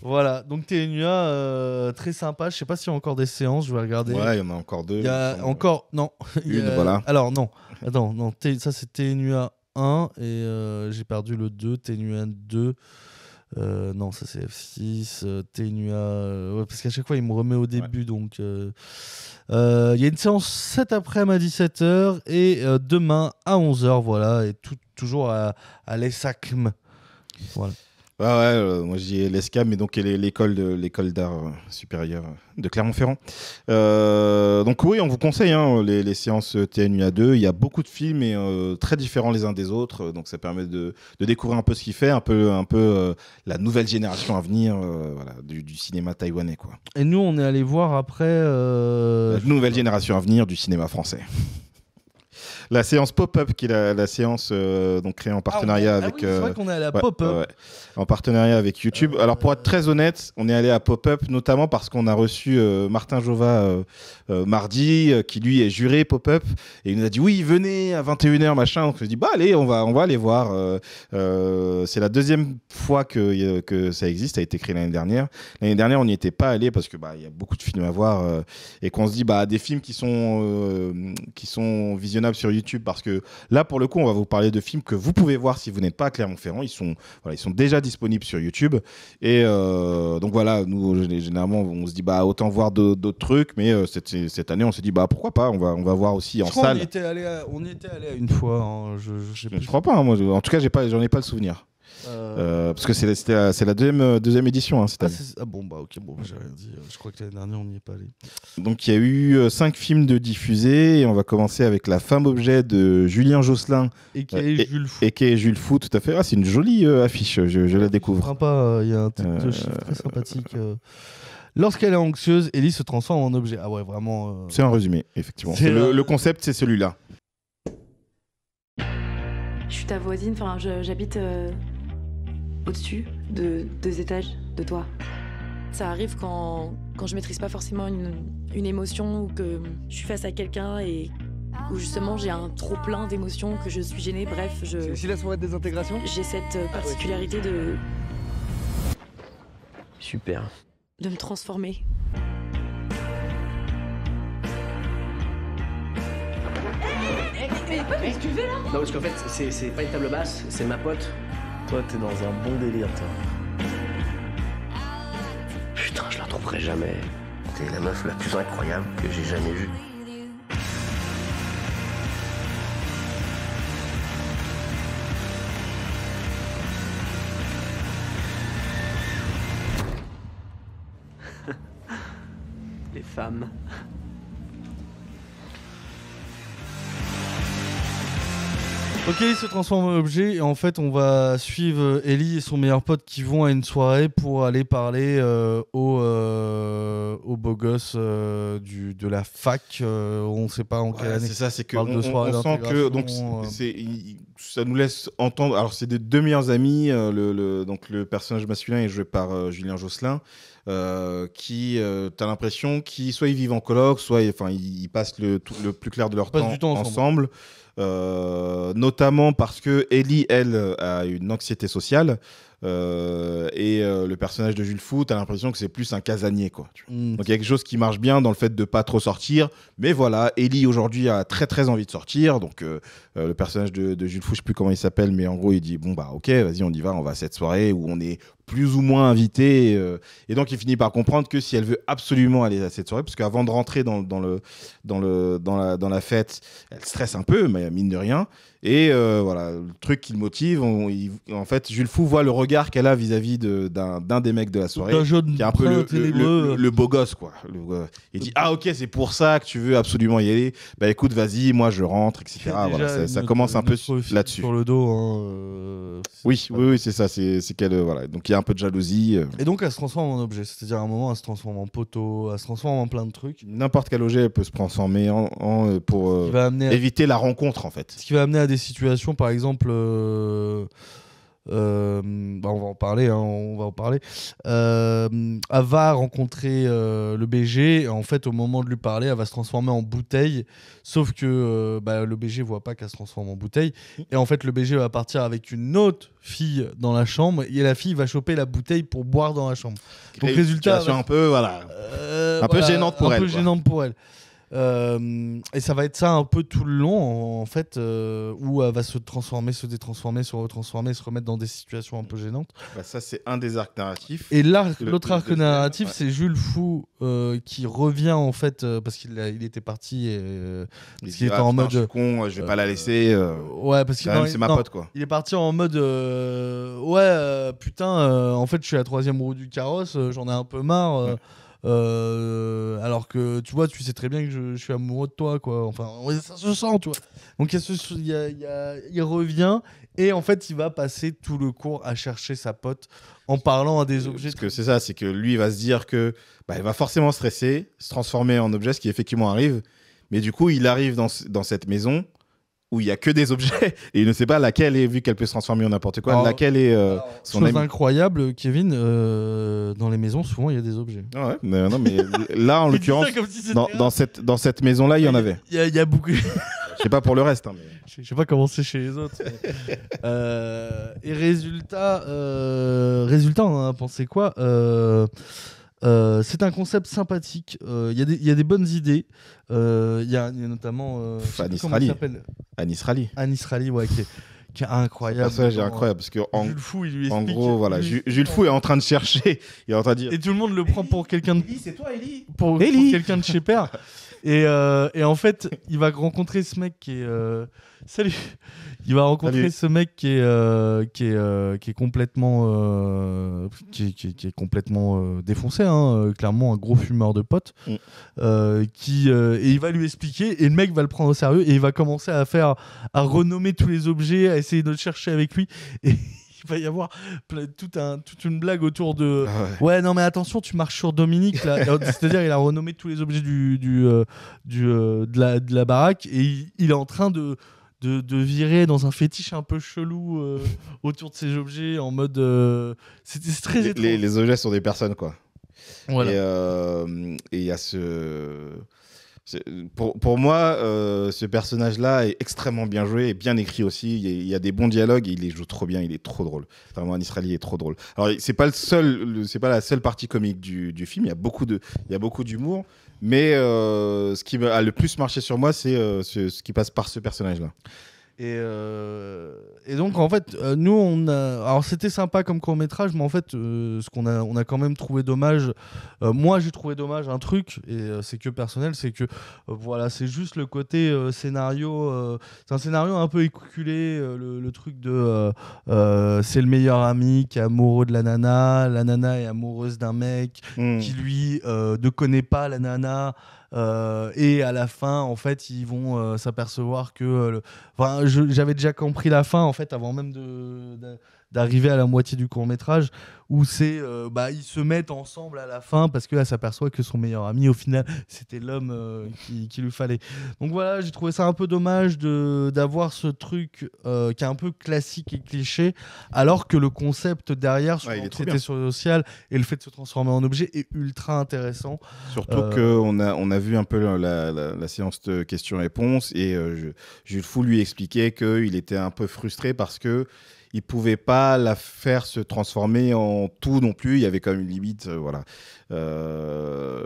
voilà, donc TNUA, euh, très sympa. Je sais pas s'il y a encore des séances, je vais regarder. Ouais, il y en a encore deux. Il y a encore, non. Une, voilà. Alors, non. Attends, non. ça, c'est TNUA 1 et euh, j'ai perdu le 2, TNUA 2. non, ça c'est F6, euh, TNUA. parce qu'à chaque fois, il me remet au début. Donc, il y a une séance cet après-midi à 17h et demain à 11h. Voilà, et tout, toujours à, à l'ESACM. Voilà ouais, euh, moi je dis l'ESCAM, mais donc l'école de l'école d'art euh, supérieur euh, de Clermont-Ferrand. donc oui, on vous conseille hein, les, les, séances TNUA2. Il y a beaucoup de films et très différents les uns des autres, donc ça permet de, de découvrir un peu ce qu'il fait, un peu un peu la nouvelle génération à venir du, du, cinéma taïwanais quoi. Et nous, on est allé voir après la nouvelle génération à venir du cinéma français la séance pop-up qui est la, séance euh, donc créée en ah, partenariat ah avec. Ah c'est euh, qu'on est à pop-up. en partenariat avec YouTube. Euh, Alors pour être très honnête, on est allé à pop-up notamment parce qu'on a reçu Martin Jova mardi, qui lui est juré pop-up, et il nous a dit oui, venez à 21h machin. Donc je dis bah allez, on va on va aller voir. c'est la deuxième fois que ça existe, ça a été créé l'année dernière. L'année dernière, on n'y était pas allé parce que bah il y a beaucoup de films à voir et qu'on se dit bah des films qui sont qui sont visionnables sur YouTube YouTube parce que là, pour le coup, on va vous parler de films que vous pouvez voir si vous n'êtes pas à Clermont-Ferrand. Ils sont, voilà, ils sont déjà disponibles sur YouTube. Et euh, donc voilà, nous, généralement, on se dit, bah, autant voir d'autres trucs. Mais euh, cette, année, on s'est dit, bah, pourquoi pas On va, on va voir aussi en salle. On était allé, une fois. Hein, je, ne crois pas. Hein, moi, en tout cas, j'en ai pas le souvenir. Euh, euh, parce que c'est la, deuxième, euh, deuxième édition hein, cette ah, année. Ah, bon, bah ok, bon, bah, j'ai rien dit. Je crois que l'année dernière, on n'y est pas allé. Donc il y a eu cinq films de diffusés et on va commencer avec La femme objet de Julien Josselin. Et qui est Jules Fou. Et qui est Jules Fou, tout à fait. Ah, c'est une jolie affiche, je, je la découvre. pas. il y a un truc très sympathique. Lorsqu'elle est anxieuse, Ellie se transforme en objet. Ah ouais, vraiment. C'est un résumé, effectivement. Le, concept, c'est celui-là. Je suis ta voisine, enfin j'habite au-dessus de deux étages de toi. Ça arrive quand, quand je maîtrise pas forcément une, émotion ou que je suis face à quelqu'un et où justement j'ai un trop plein d'émotions que je suis gênée. Bref, je. C'est aussi la soirée de désintégration J'ai cette particularité de. Super. De me transformer. Mais tu fais là Non, parce qu'en fait, c'est pas une table basse, c'est ma pote toi, t'es dans un bon délire, toi. Putain, je la tromperai jamais. T'es la meuf la plus incroyable que j'ai jamais vue. Les femmes. Ok, il se transforme en objet et en fait on va suivre euh, Ellie et son meilleur pote qui vont à une soirée pour aller parler aux euh, au, euh, au beau gosse du, de la fac. on ne sait pas en quelle année. C'est ça, c'est que on, sent que donc ça nous laisse entendre. Alors c'est des deux meilleurs amis. Le, donc le personnage masculin est joué par Julien Josselin. qui, tu as l'impression qu'ils soit ils vivent en colloque, soit enfin ils, passent le, plus clair de leur temps, ensemble. Euh, notamment parce que Ellie, elle, a une anxiété sociale. Euh, et euh, le personnage de Jules Fou, t'as l'impression que c'est plus un casanier, quoi. Hmm. Donc il y a quelque chose qui marche bien dans le fait de pas trop sortir. Mais voilà, Ellie aujourd'hui a très très envie de sortir. Donc euh, le personnage de, Jules Fou, je sais plus comment il s'appelle, mais en gros il dit bon bah ok, vas-y on y va, on va à cette soirée où on est plus ou moins invité. et donc, il finit par comprendre que si elle veut absolument aller à cette soirée, parce qu'avant de rentrer dans, le, dans, le, dans, la, dans la fête, elle stresse un peu, mais mine de rien. Et voilà, le truc qui le motive, en fait, Jules Fou voit le regard regard qu'elle a vis-à-vis d'un des mecs de la soirée, qui est un peu le, beau gosse, quoi. il dit Ah, ok, c'est pour ça que tu veux absolument y aller. Bah écoute, vas-y, moi je rentre, etc. ça, commence un peu là-dessus. Sur le dos. Hein, euh, oui, oui, c'est ça. C'est euh, voilà. Donc il y a un peu de jalousie. Euh. Et donc elle se transforme en objet. C'est-à-dire à un moment, elle se transforme en poteau, elle se transforme en plein de trucs. N'importe quel objet elle peut se transformer en, pour éviter la rencontre, en fait. Ce qui va amener à des situations, par exemple. Euh, bah, on va en parler, hein, on va en parler. Euh, Ava a euh, le BG. en fait, au moment de lui parler, elle va se transformer en bouteille. Sauf que euh, bah, le BG voit pas qu'elle se transforme en bouteille. Et en fait, le BG va partir avec une autre fille dans la chambre et la fille va choper la bouteille pour boire dans la chambre. Donc résultat, un peu voilà, un peu gênante pour elle. Euh, et ça va être ça un peu tout le long, en, fait, euh, où elle euh, va se transformer, se détransformer, se retransformer, se remettre dans des situations un peu gênantes. Bah ça, c'est un des arcs narratifs. Et l'autre arc narratif, c'est Jules Fou qui revient, en fait, parce qu'il il était parti et. parce qu'il était en ah, mode. Je suis con, je vais pas la laisser. ouais, parce que. C'est ma pote, quoi. Il est parti en mode. ouais, putain, en fait, je suis la troisième roue du carrosse, j'en ai un peu marre. Euh, alors que tu vois, tu sais très bien que je, suis amoureux de toi, quoi. Enfin, ça se sent, tu vois. Donc il, revient et en fait, il va passer tout le cours à chercher sa pote en parlant à des euh, objets. Parce que c'est ça, c'est que lui, va se dire que bah, il va forcément stresser, se transformer en objet, ce qui effectivement arrive. Mais du coup, il arrive dans cette maison où il n'y a que des objets et il ne sait pas laquelle est vu qu'elle peut se transformer en n'importe quoi, oh. laquelle est euh, oh. son incroyable, Kevin. Euh, dans les maisons, souvent il y a des objets. Ah ouais, mais, non, mais là en l'occurrence, dans, cette dans cette maison là, il y en avait. Il y, a beaucoup. Je sais pas pour le reste. Hein, mais... Je sais pas comment c'est chez les autres. Euh, et résultat, résultat, on hein, a pensé quoi euh, c'est un concept sympathique. Il euh, y, y, a des bonnes idées. Il euh, y, a notamment. Anis Rally. Anis Rally. Anis Rally, ouais, qui est, incroyable. Ah, ça, j'ai incroyable parce que en, Jules Fou, il lui explique, en gros, voilà, Jules Fou est en train de chercher. Il en train dire. Et tout le monde le prend pour quelqu'un de. c'est toi, Ellie Pour, quelqu'un de chez Père. et, et, en fait, il va rencontrer ce mec qui est Salut. Il va rencontrer ce mec euh, euh, euh, qui est, qui est, qui est complètement, qui, est complètement défoncé, hein, clairement un gros fumeur de potes. Mm. qui, et il va lui expliquer, et le mec va le prendre au sérieux, et il va commencer à faire, à renommer tous les objets, à essayer de le chercher avec lui. Et il va y avoir toute, un, toute une blague autour de ah ouais. non mais attention tu marches sur Dominique là c'est-à-dire il a renommé tous les objets du, du, de, la, baraque et il est en train de de, de, virer dans un fétiche un peu chelou euh, autour de ces objets en mode. Euh, c'était très les, objets sont des personnes, quoi. Voilà. Et euh, il y a ce. Pour, pour, moi, ce personnage-là est extrêmement bien joué et bien écrit aussi. Il y, a, des bons dialogues, il les joue trop bien, il est trop drôle. Vraiment, un est trop drôle. Alors, c'est pas le seul, c'est pas la seule partie comique du, du film. Il beaucoup de, il y a beaucoup d'humour, mais euh, ce qui a le plus marché sur moi, c'est euh, ce, ce, qui passe par ce personnage-là. Et, euh, et, donc, en fait, euh, nous, on a. Alors, c'était sympa comme court-métrage, mais en fait, euh, ce qu'on a, on a quand même trouvé dommage. moi, j'ai trouvé dommage un truc, et c'est que personnel, c'est que, voilà, c'est juste le côté scénario. c'est un scénario un peu éculé, le, truc de. c'est le meilleur ami qui est amoureux de la nana, la nana est amoureuse d'un mec hmm. qui, lui, ne connaît pas la nana. Euh, et à la fin, en fait, ils vont euh, s'apercevoir que. Euh, j'avais déjà compris la fin, en fait, avant même de d'arriver à la moitié du court métrage où c'est euh, bah, ils se mettent ensemble à la fin parce qu'elle s'aperçoit que son meilleur ami au final c'était l'homme euh, qui lui fallait donc voilà j'ai trouvé ça un peu dommage de d'avoir ce truc euh, qui est un peu classique et cliché alors que le concept derrière sur ouais, social et le fait de se transformer en objet est ultra intéressant surtout qu'on a on a vu un peu la, la, séance de questions-réponses et Jules Fou lui expliquait qu'il était un peu frustré parce que il pouvait pas la faire se transformer en tout non plus. Il y avait quand même une limite, euh, voilà. Euh,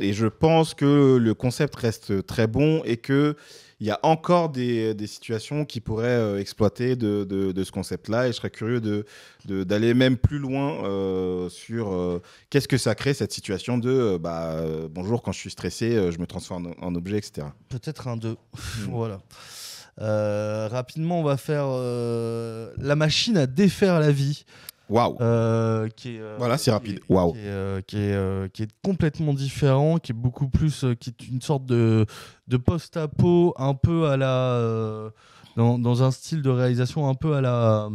et je pense que le concept reste très bon et que il y a encore des, situations qui pourraient euh, exploiter de, ce concept-là. Et je serais curieux d'aller de, d'aller même plus loin sur qu'est-ce que ça crée, cette situation de bah, bonjour, quand je suis stressé, je me transforme en, objet, etc. Peut-être un deux voilà. Euh, rapidement, on va faire euh, La machine à défaire la vie. Waouh! Euh, voilà, c'est rapide. Waouh! Qui, est, complètement différent, qui est beaucoup plus. qui est une sorte de, de post-apo un peu à la. Dans, dans, un style de réalisation un peu à la.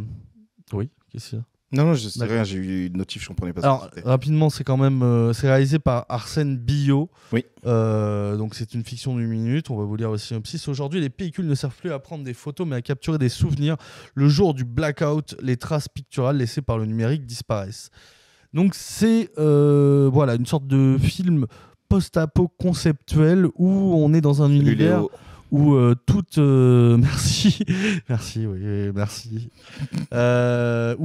Oui, qu'est-ce que non, non, je sais rien, j'ai eu une notif, je comprenais pas. Alors, rapidement, c'est quand même euh, c'est réalisé par Arsène Billot. Oui. Euh, donc, c'est une fiction d'une minute. On va vous lire le synopsis. Aujourd'hui, les pellicules ne servent plus à prendre des photos, mais à capturer des souvenirs. Le jour du blackout, les traces picturales laissées par le numérique disparaissent. Donc, c'est euh, voilà une sorte de film post-apo conceptuel où on est dans un univers où euh, euh, merci merci merci euh,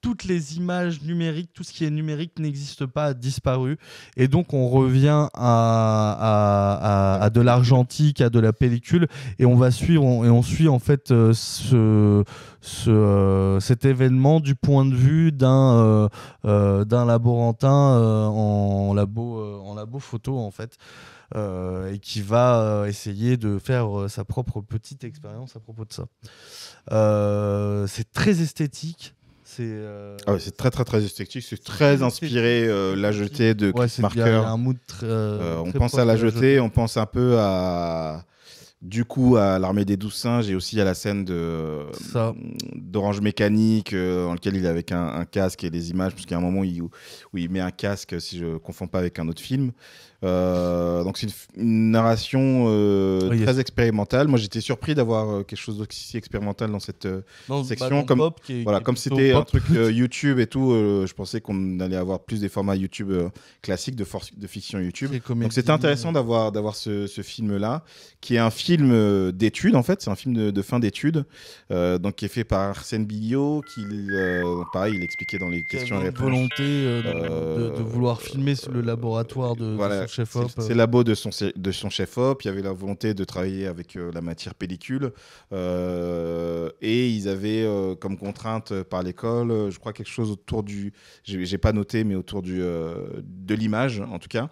toutes les images numériques, tout ce qui est numérique n'existe pas, a disparu. Et donc on revient à, de l'argentique, à de la pellicule, et on va suivre, et on suit en fait cet événement du point de vue d'un d'un laborantin en, labo, en labo photo en fait. Euh, et qui va euh, essayer de faire euh, sa propre petite expérience à propos de ça. c'est très esthétique. Ah c'est très très très esthétique, c'est très inspiré euh, la jetée de Chris Marker. un on pense à la jetée, on pense un peu à du coup à l'armée des douze singes et aussi à la scène de d'Orange Mécanique en lequel il est avec un, casque et des images parce qu'il y a un moment où il, met un casque si je ne confonds pas avec un autre film euh, donc c'est une, narration euh, très expérimentale. Moi j'étais surpris d'avoir euh, quelque chose d'aussi expérimental dans cette section. comme voilà, comme c'était un truc YouTube et tout, je pensais qu'on allait avoir plus des formats YouTube classiques de, de fiction YouTube. Donc c'était intéressant d'avoir d'avoir ce, film là, qui est un film d'études en fait, c'est un film de, fin d'études, donc qui est fait par Arsène Billot, qui pareil il expliquait dans les questions et réponses. Volonté de, de, vouloir filmer le laboratoire de, euh. C'est labo de son, de son chef-op. Il y avait la volonté de travailler avec euh, la matière pellicule. Euh, et ils avaient comme contrainte par l'école, je crois, quelque chose autour du. J'ai pas noté, mais autour du, de l'image, en tout cas.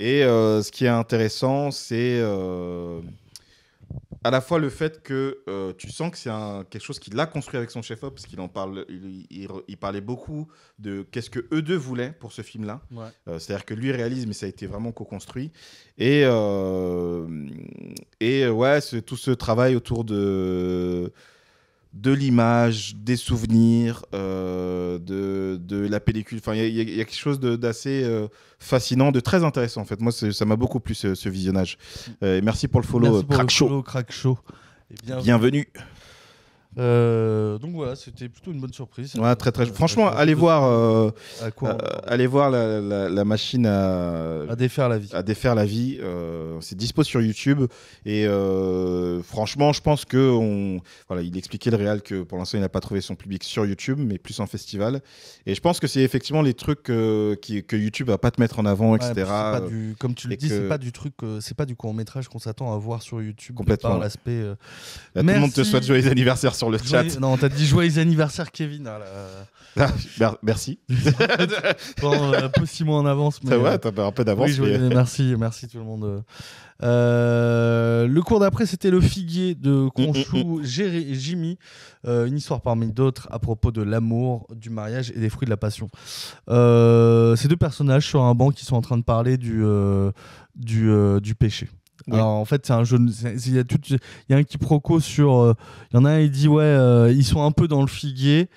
Et ce qui est intéressant, c'est à la fois le fait que euh, tu sens que c'est quelque chose qu'il a construit avec son chef-op, parce qu'il en parle, il, parlait beaucoup de qu'est-ce que eux deux voulaient pour ce film-là. Euh, c'est-à-dire que lui réalise, mais ça a été vraiment co-construit. Et, euh, et ouais, tout ce travail autour de de l'image, des souvenirs, euh, de, la pellicule. Enfin, il y, a quelque chose d'assez euh, fascinant, de très intéressant en fait. Moi, ça m'a beaucoup plu ce, visionnage. Euh, merci pour le follow, Crack, bienvenue. Euh, donc voilà, c'était plutôt une bonne surprise. très, très, euh, franchement, allez voir, euh, allez voir la, machine à, défaire la vie. À défaire la vie. c'est dispo sur YouTube et franchement, je pense que on, voilà, il expliquait le réal que pour l'instant il n'a pas trouvé son public sur YouTube, mais plus en festival. Et je pense que c'est effectivement les trucs que YouTube va pas te mettre en avant, etc. comme tu le dis, c'est pas du truc, c'est pas du court métrage qu'on s'attend à voir sur YouTube. Complètement. L'aspect. Tout le monde te souhaite joyeux anniversaire sur le chat. Non, t'as dit joyeux anniversaire, Kevin. Ah, merci. Euh, un peu six mois en avance. Mais, Ça va, euh, t'as un peu d'avance. merci, merci tout le monde. Euh. le cours d'après, c'était le figuier de Conchou, mm, mm, mm. Géré et Jimmy. une histoire parmi d'autres à propos de l'amour, du mariage et des fruits de la passion. ces deux personnages sur un banc qui sont en train de parler du, du, du péché. Alors, bah, en fait, c'est un jeu. Il y, a tout, y a un quiproquo sur. Euh, il y en a un, il dit Ouais, euh, ils sont un peu dans le figuier.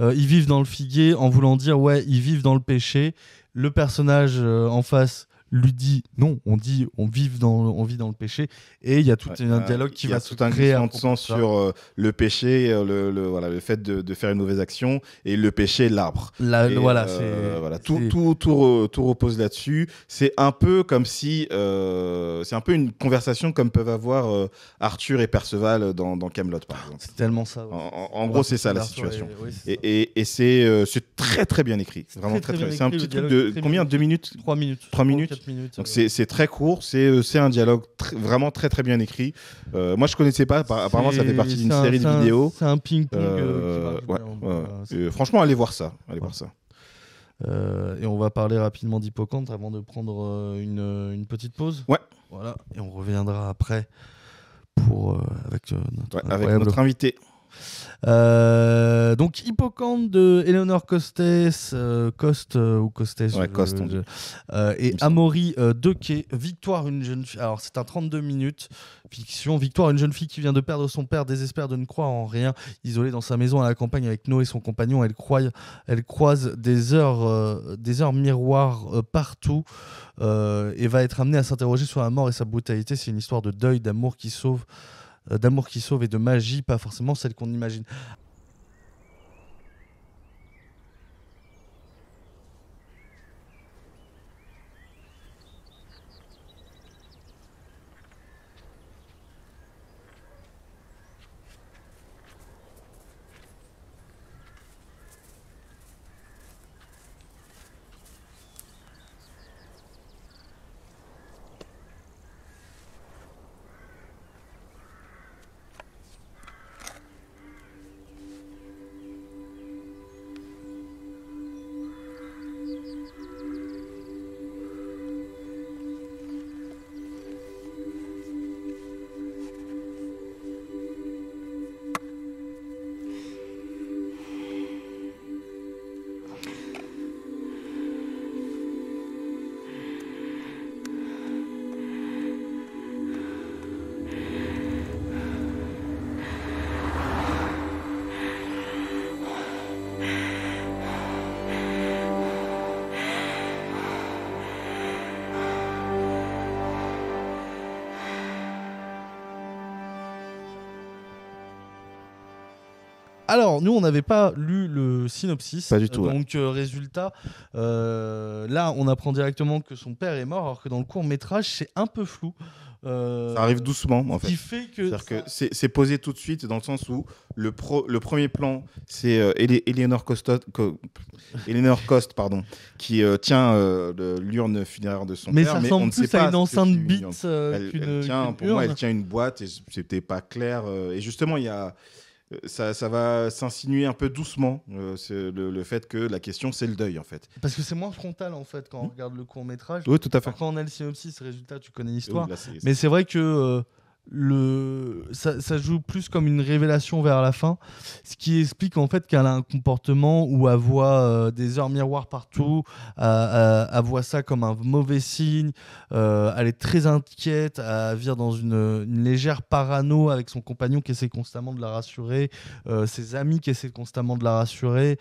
Euh, ils vivent dans le figuier en voulant dire Ouais, ils vivent dans le péché. Le personnage en face lui dit non, on dit on vit dans, on vit dans le péché et il y a tout un dialogue qui va tout créer sens sur euh, le péché, euh, le, voilà, le fait de, de, faire une mauvaise action et le péché l'arbre. La, voilà, euh, voilà tout, tout, tout, tout, repose là-dessus. C'est un peu comme si c'est un peu une conversation comme peuvent avoir Arthur et Perceval dans, dans Camelot par exemple. C'est tellement ça. En, gros, c'est ça la situation. Et, et, c'est très très bien écrit. c'est Vraiment très, très, C'est un petit de combien Deux minutes Trois minutes. Trois minutes minutes. Donc euh. c'est très court, c'est euh, un dialogue vraiment très très bien écrit. Euh, moi je connaissais pas, apparemment ça fait partie d'une série de vidéos. C'est un ping-pong. franchement, allez voir ça. Allez voir ça. et on va parler rapidement d'Hippocampe avant de prendre une, petite pause. Ouais. Voilà, et on reviendra après pour, notre, avec notre invité. Euh, donc Hippocampe de Eleanor Costes, euh, Costes euh, ou Costes, ouais, et Amaury Dequet, Victoire une jeune fille. Alors c'est un 32 minutes fiction. Victoire une jeune fille qui vient de perdre son père désespère de ne croire en rien, isolée dans sa maison à la campagne avec Noé et son compagnon. Elle, elle croise des heures, des heures miroirs partout et va être amenée à s'interroger sur la mort et sa brutalité. C'est une histoire de deuil, d'amour qui sauve. Euh, d'amour qui sauve et de magie, pas forcément celle qu'on imagine. Alors, nous, on n'avait pas lu le synopsis. Pas du tout. Donc, euh, résultat, euh, là, on apprend directement que son père est mort, alors que dans le court métrage, c'est un peu flou. Euh, ça arrive doucement, en fait. fait que, c'est posé tout de suite dans le sens où le, pro, le premier plan, c'est Eleanor, Cost, pardon, qui tient l'urne funéraire de son père. mais ça ressemble plus à une enceinte bite qu'une Pour moi, elle tient une boîte et c'était pas clair. et justement, il y a ça, va s'insinuer un peu doucement, euh, le, fait que la question c'est le deuil en fait. Parce que c'est moins frontal en fait quand on regarde le court métrage. Oui, tout à fait. Quand on a le synopsis, résultat, tu connais l'histoire. Mais c'est vrai que euh, le, ça, joue plus comme une révélation vers la fin, ce qui explique en fait qu'elle a un comportement où elle voit euh, des heures miroirs partout, euh, euh, elle, voit ça comme un mauvais signe, elle est très inquiète, elle vire dans une, légère parano avec son compagnon qui essaie constamment de la rassurer, ses amis qui essaient constamment de la rassurer,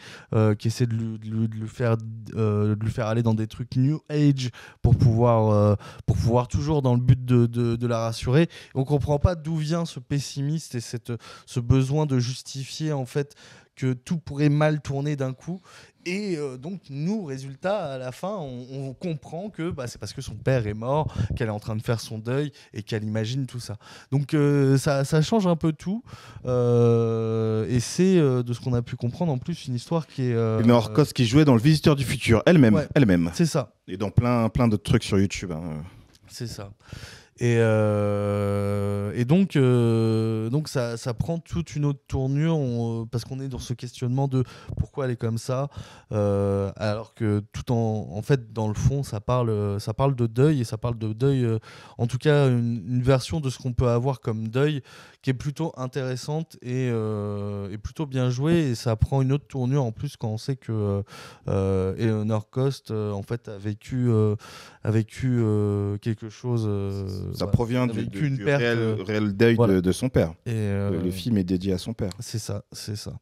qui essaient de lui, faire, lui faire aller dans des trucs New Age pour pouvoir, pour pouvoir toujours dans le but de, de la rassurer. Donc on comprends pas d'où vient ce pessimiste et cette, ce besoin de justifier en fait que tout pourrait mal tourner d'un coup. Et euh, donc, nous, résultat, à la fin, on, comprend que bah, c'est parce que son père est mort, qu'elle est en train de faire son deuil et qu'elle imagine tout ça. Donc, euh, ça, ça, change un peu tout. Euh, et c'est, de ce qu'on a pu comprendre, en plus, une histoire qui est. une Orcos qui jouait dans Le Visiteur du Futur, elle-même. elle-même. C'est ça. Et dans plein, plein d'autres trucs sur YouTube. Hein. C'est ça. Euh, et, donc, euh, donc ça, prend toute une autre tournure euh, parce qu'on est dans ce questionnement de pourquoi elle est comme ça, alors que tout en, en fait, dans le fond, ça parle, ça parle de deuil et ça parle de deuil, en tout cas, une, version de ce qu'on peut avoir comme deuil qui est plutôt intéressante et, plutôt bien jouée. Et ça prend une autre tournure en plus quand on sait que Eleanor Cost en fait, a vécu, a vécu quelque chose ça provient du, euh, de, de, son père. Et le euh, film est dédié à son père. C'est ça, c'est ça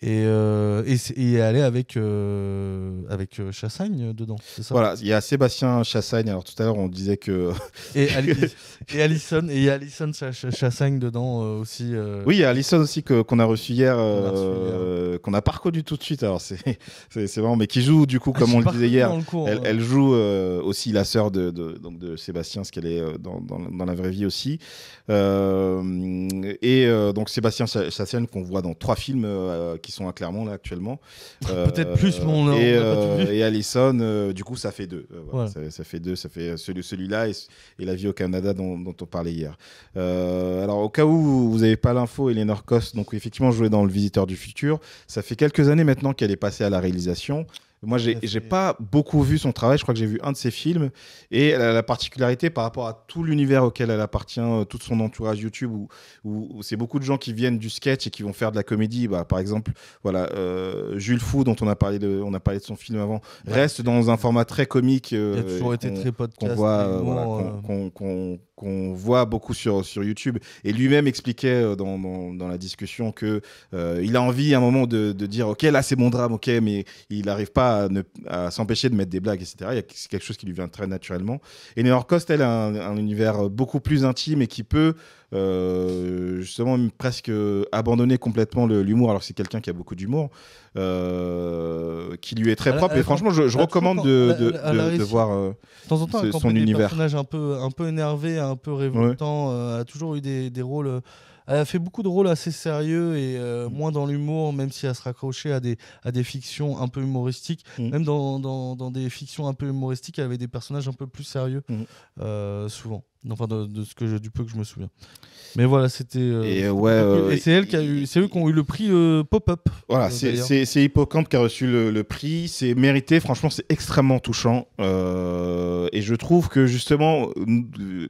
et, euh, et, et, elle est avec, euh, avec euh, Chassagne dedans. Ça voilà, il y a Sébastien Chassagne. Alors tout à l'heure, on disait que. et, Alison, et Alison Chassagne dedans aussi. Oui, il y a Alison aussi qu'on a reçu hier, qu'on n'a pas reconnu tout de suite. Alors c'est marrant, mais qui joue du coup, ah, comme on le disait hier. elle, joue aussi la sœur de, de, donc de Sébastien, ce qu'elle est dans, dans, dans, la vraie vie aussi. et donc Sébastien Chassagne, qu'on voit dans trois films qui sont à Clermont là actuellement. Peut-être plus, mon euh, et, Alison euh, Allison, euh, du coup, ça fait deux. ça, fait deux, ça fait celui, là et, et, la vie au Canada dont, on parlait hier. alors au cas où vous n'avez pas l'info, Eleanor Cost, donc effectivement jouait dans Le Visiteur du Futur. Ça fait quelques années maintenant qu'elle est passée à la réalisation. Moi, j'ai n'ai pas beaucoup vu son travail. Je crois que j'ai vu un de ses films. Et la, la particularité par rapport à tout l'univers auquel elle appartient, euh, tout son entourage YouTube, où, où, c'est beaucoup de gens qui viennent du sketch et qui vont faire de la comédie. Bah, par exemple, voilà, euh, Jules Fou, dont on a parlé de, on a parlé de son film avant, reste dans un format très comique. Euh, très Qu'on voit, qu'on, voit beaucoup sur, sur YouTube. Et lui-même expliquait dans, dans, la discussion que il a envie à un moment de, de dire, ok, là c'est mon drame, ok, mais il n'arrive pas à, s'empêcher de mettre des blagues, etc. C'est quelque chose qui lui vient très naturellement. Et Eleanor Cost, elle a un, univers euh, beaucoup plus intime et qui peut euh, justement presque euh, abandonner complètement l'humour, alors que c'est quelqu'un qui a beaucoup d'humour, qui lui est très propre. et franchement, je, recommande de, de, voir de temps en temps, son univers. un peu, un peu énervé, un peu révoltant, a toujours eu des, des rôles elle a fait beaucoup de rôles assez sérieux et euh, mm. moins dans l'humour, même si elle se raccrochait à des, à des fictions un peu humoristiques. Mm. Même dans, des fictions un peu humoristiques, elle avait des personnages un peu plus sérieux, mm. euh, souvent. Enfin, de, ce que du peu que je me souviens. Mais voilà, c'était. Euh, et ouais, euh, et c'est elle qui a eu, c'est eux qui ont eu le prix euh, pop-up. Voilà, c'est Hippocampe qui a reçu le, le prix. C'est mérité. Franchement, c'est extrêmement touchant. et je trouve que justement,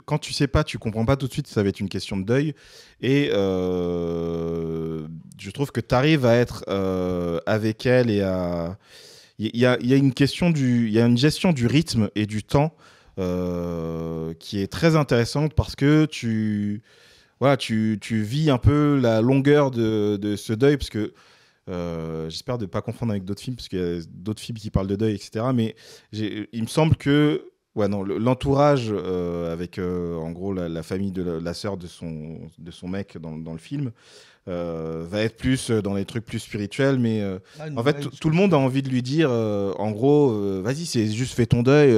quand tu sais pas, tu comprends pas tout de suite. Ça va être une question de deuil. Et je trouve que tu arrives à être avec elle et à. Il y, a, y a une question du, il y a une gestion du rythme et du temps. Euh, qui est très intéressante parce que tu, voilà, tu, tu vis un peu la longueur de, de ce deuil, parce que euh, j'espère ne pas confondre avec d'autres films, parce qu'il y a d'autres films qui parlent de deuil, etc. Mais il me semble que ouais, non, l'entourage, euh, avec en gros la, famille de la, la, sœur de son, de son mec dans, dans le film, euh, va être plus euh, dans les trucs plus spirituels, mais euh, ah, en fait, tout le monde a envie de lui dire, en gros, vas-y, c'est juste fais ton deuil,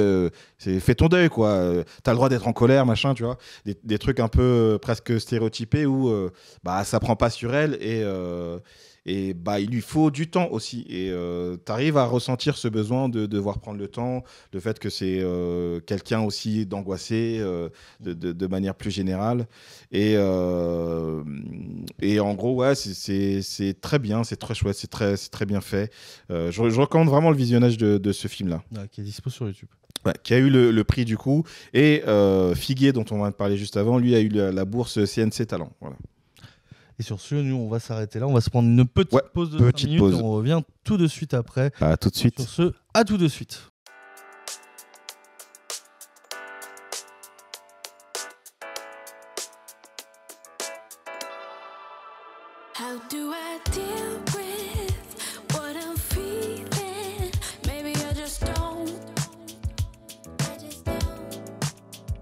c'est fais ton deuil, quoi. T'as le droit d'être en colère, machin, tu vois. Des, trucs un peu presque stéréotypés où bah ça prend pas sur elle et et bah, il lui faut du temps aussi. Et euh, tu arrives à ressentir ce besoin de, devoir prendre le temps, le fait que c'est euh, quelqu'un aussi d'angoissé euh, de, de, manière plus générale. Et, euh, et en gros, ouais, c'est très bien, c'est très chouette, c'est très, très bien fait. Je, recommande vraiment le visionnage de, ce film-là. qui est dispo sur YouTube. qui a eu le, prix du coup. Et Figuier, dont on va parler juste avant, lui a eu la, la bourse CNC Talent. Voilà. Et sur ce, nous, on va s'arrêter là. On va se prendre une petite pause de minutes. Et on revient tout de suite après. À tout de suite. Sur ce, à tout de suite.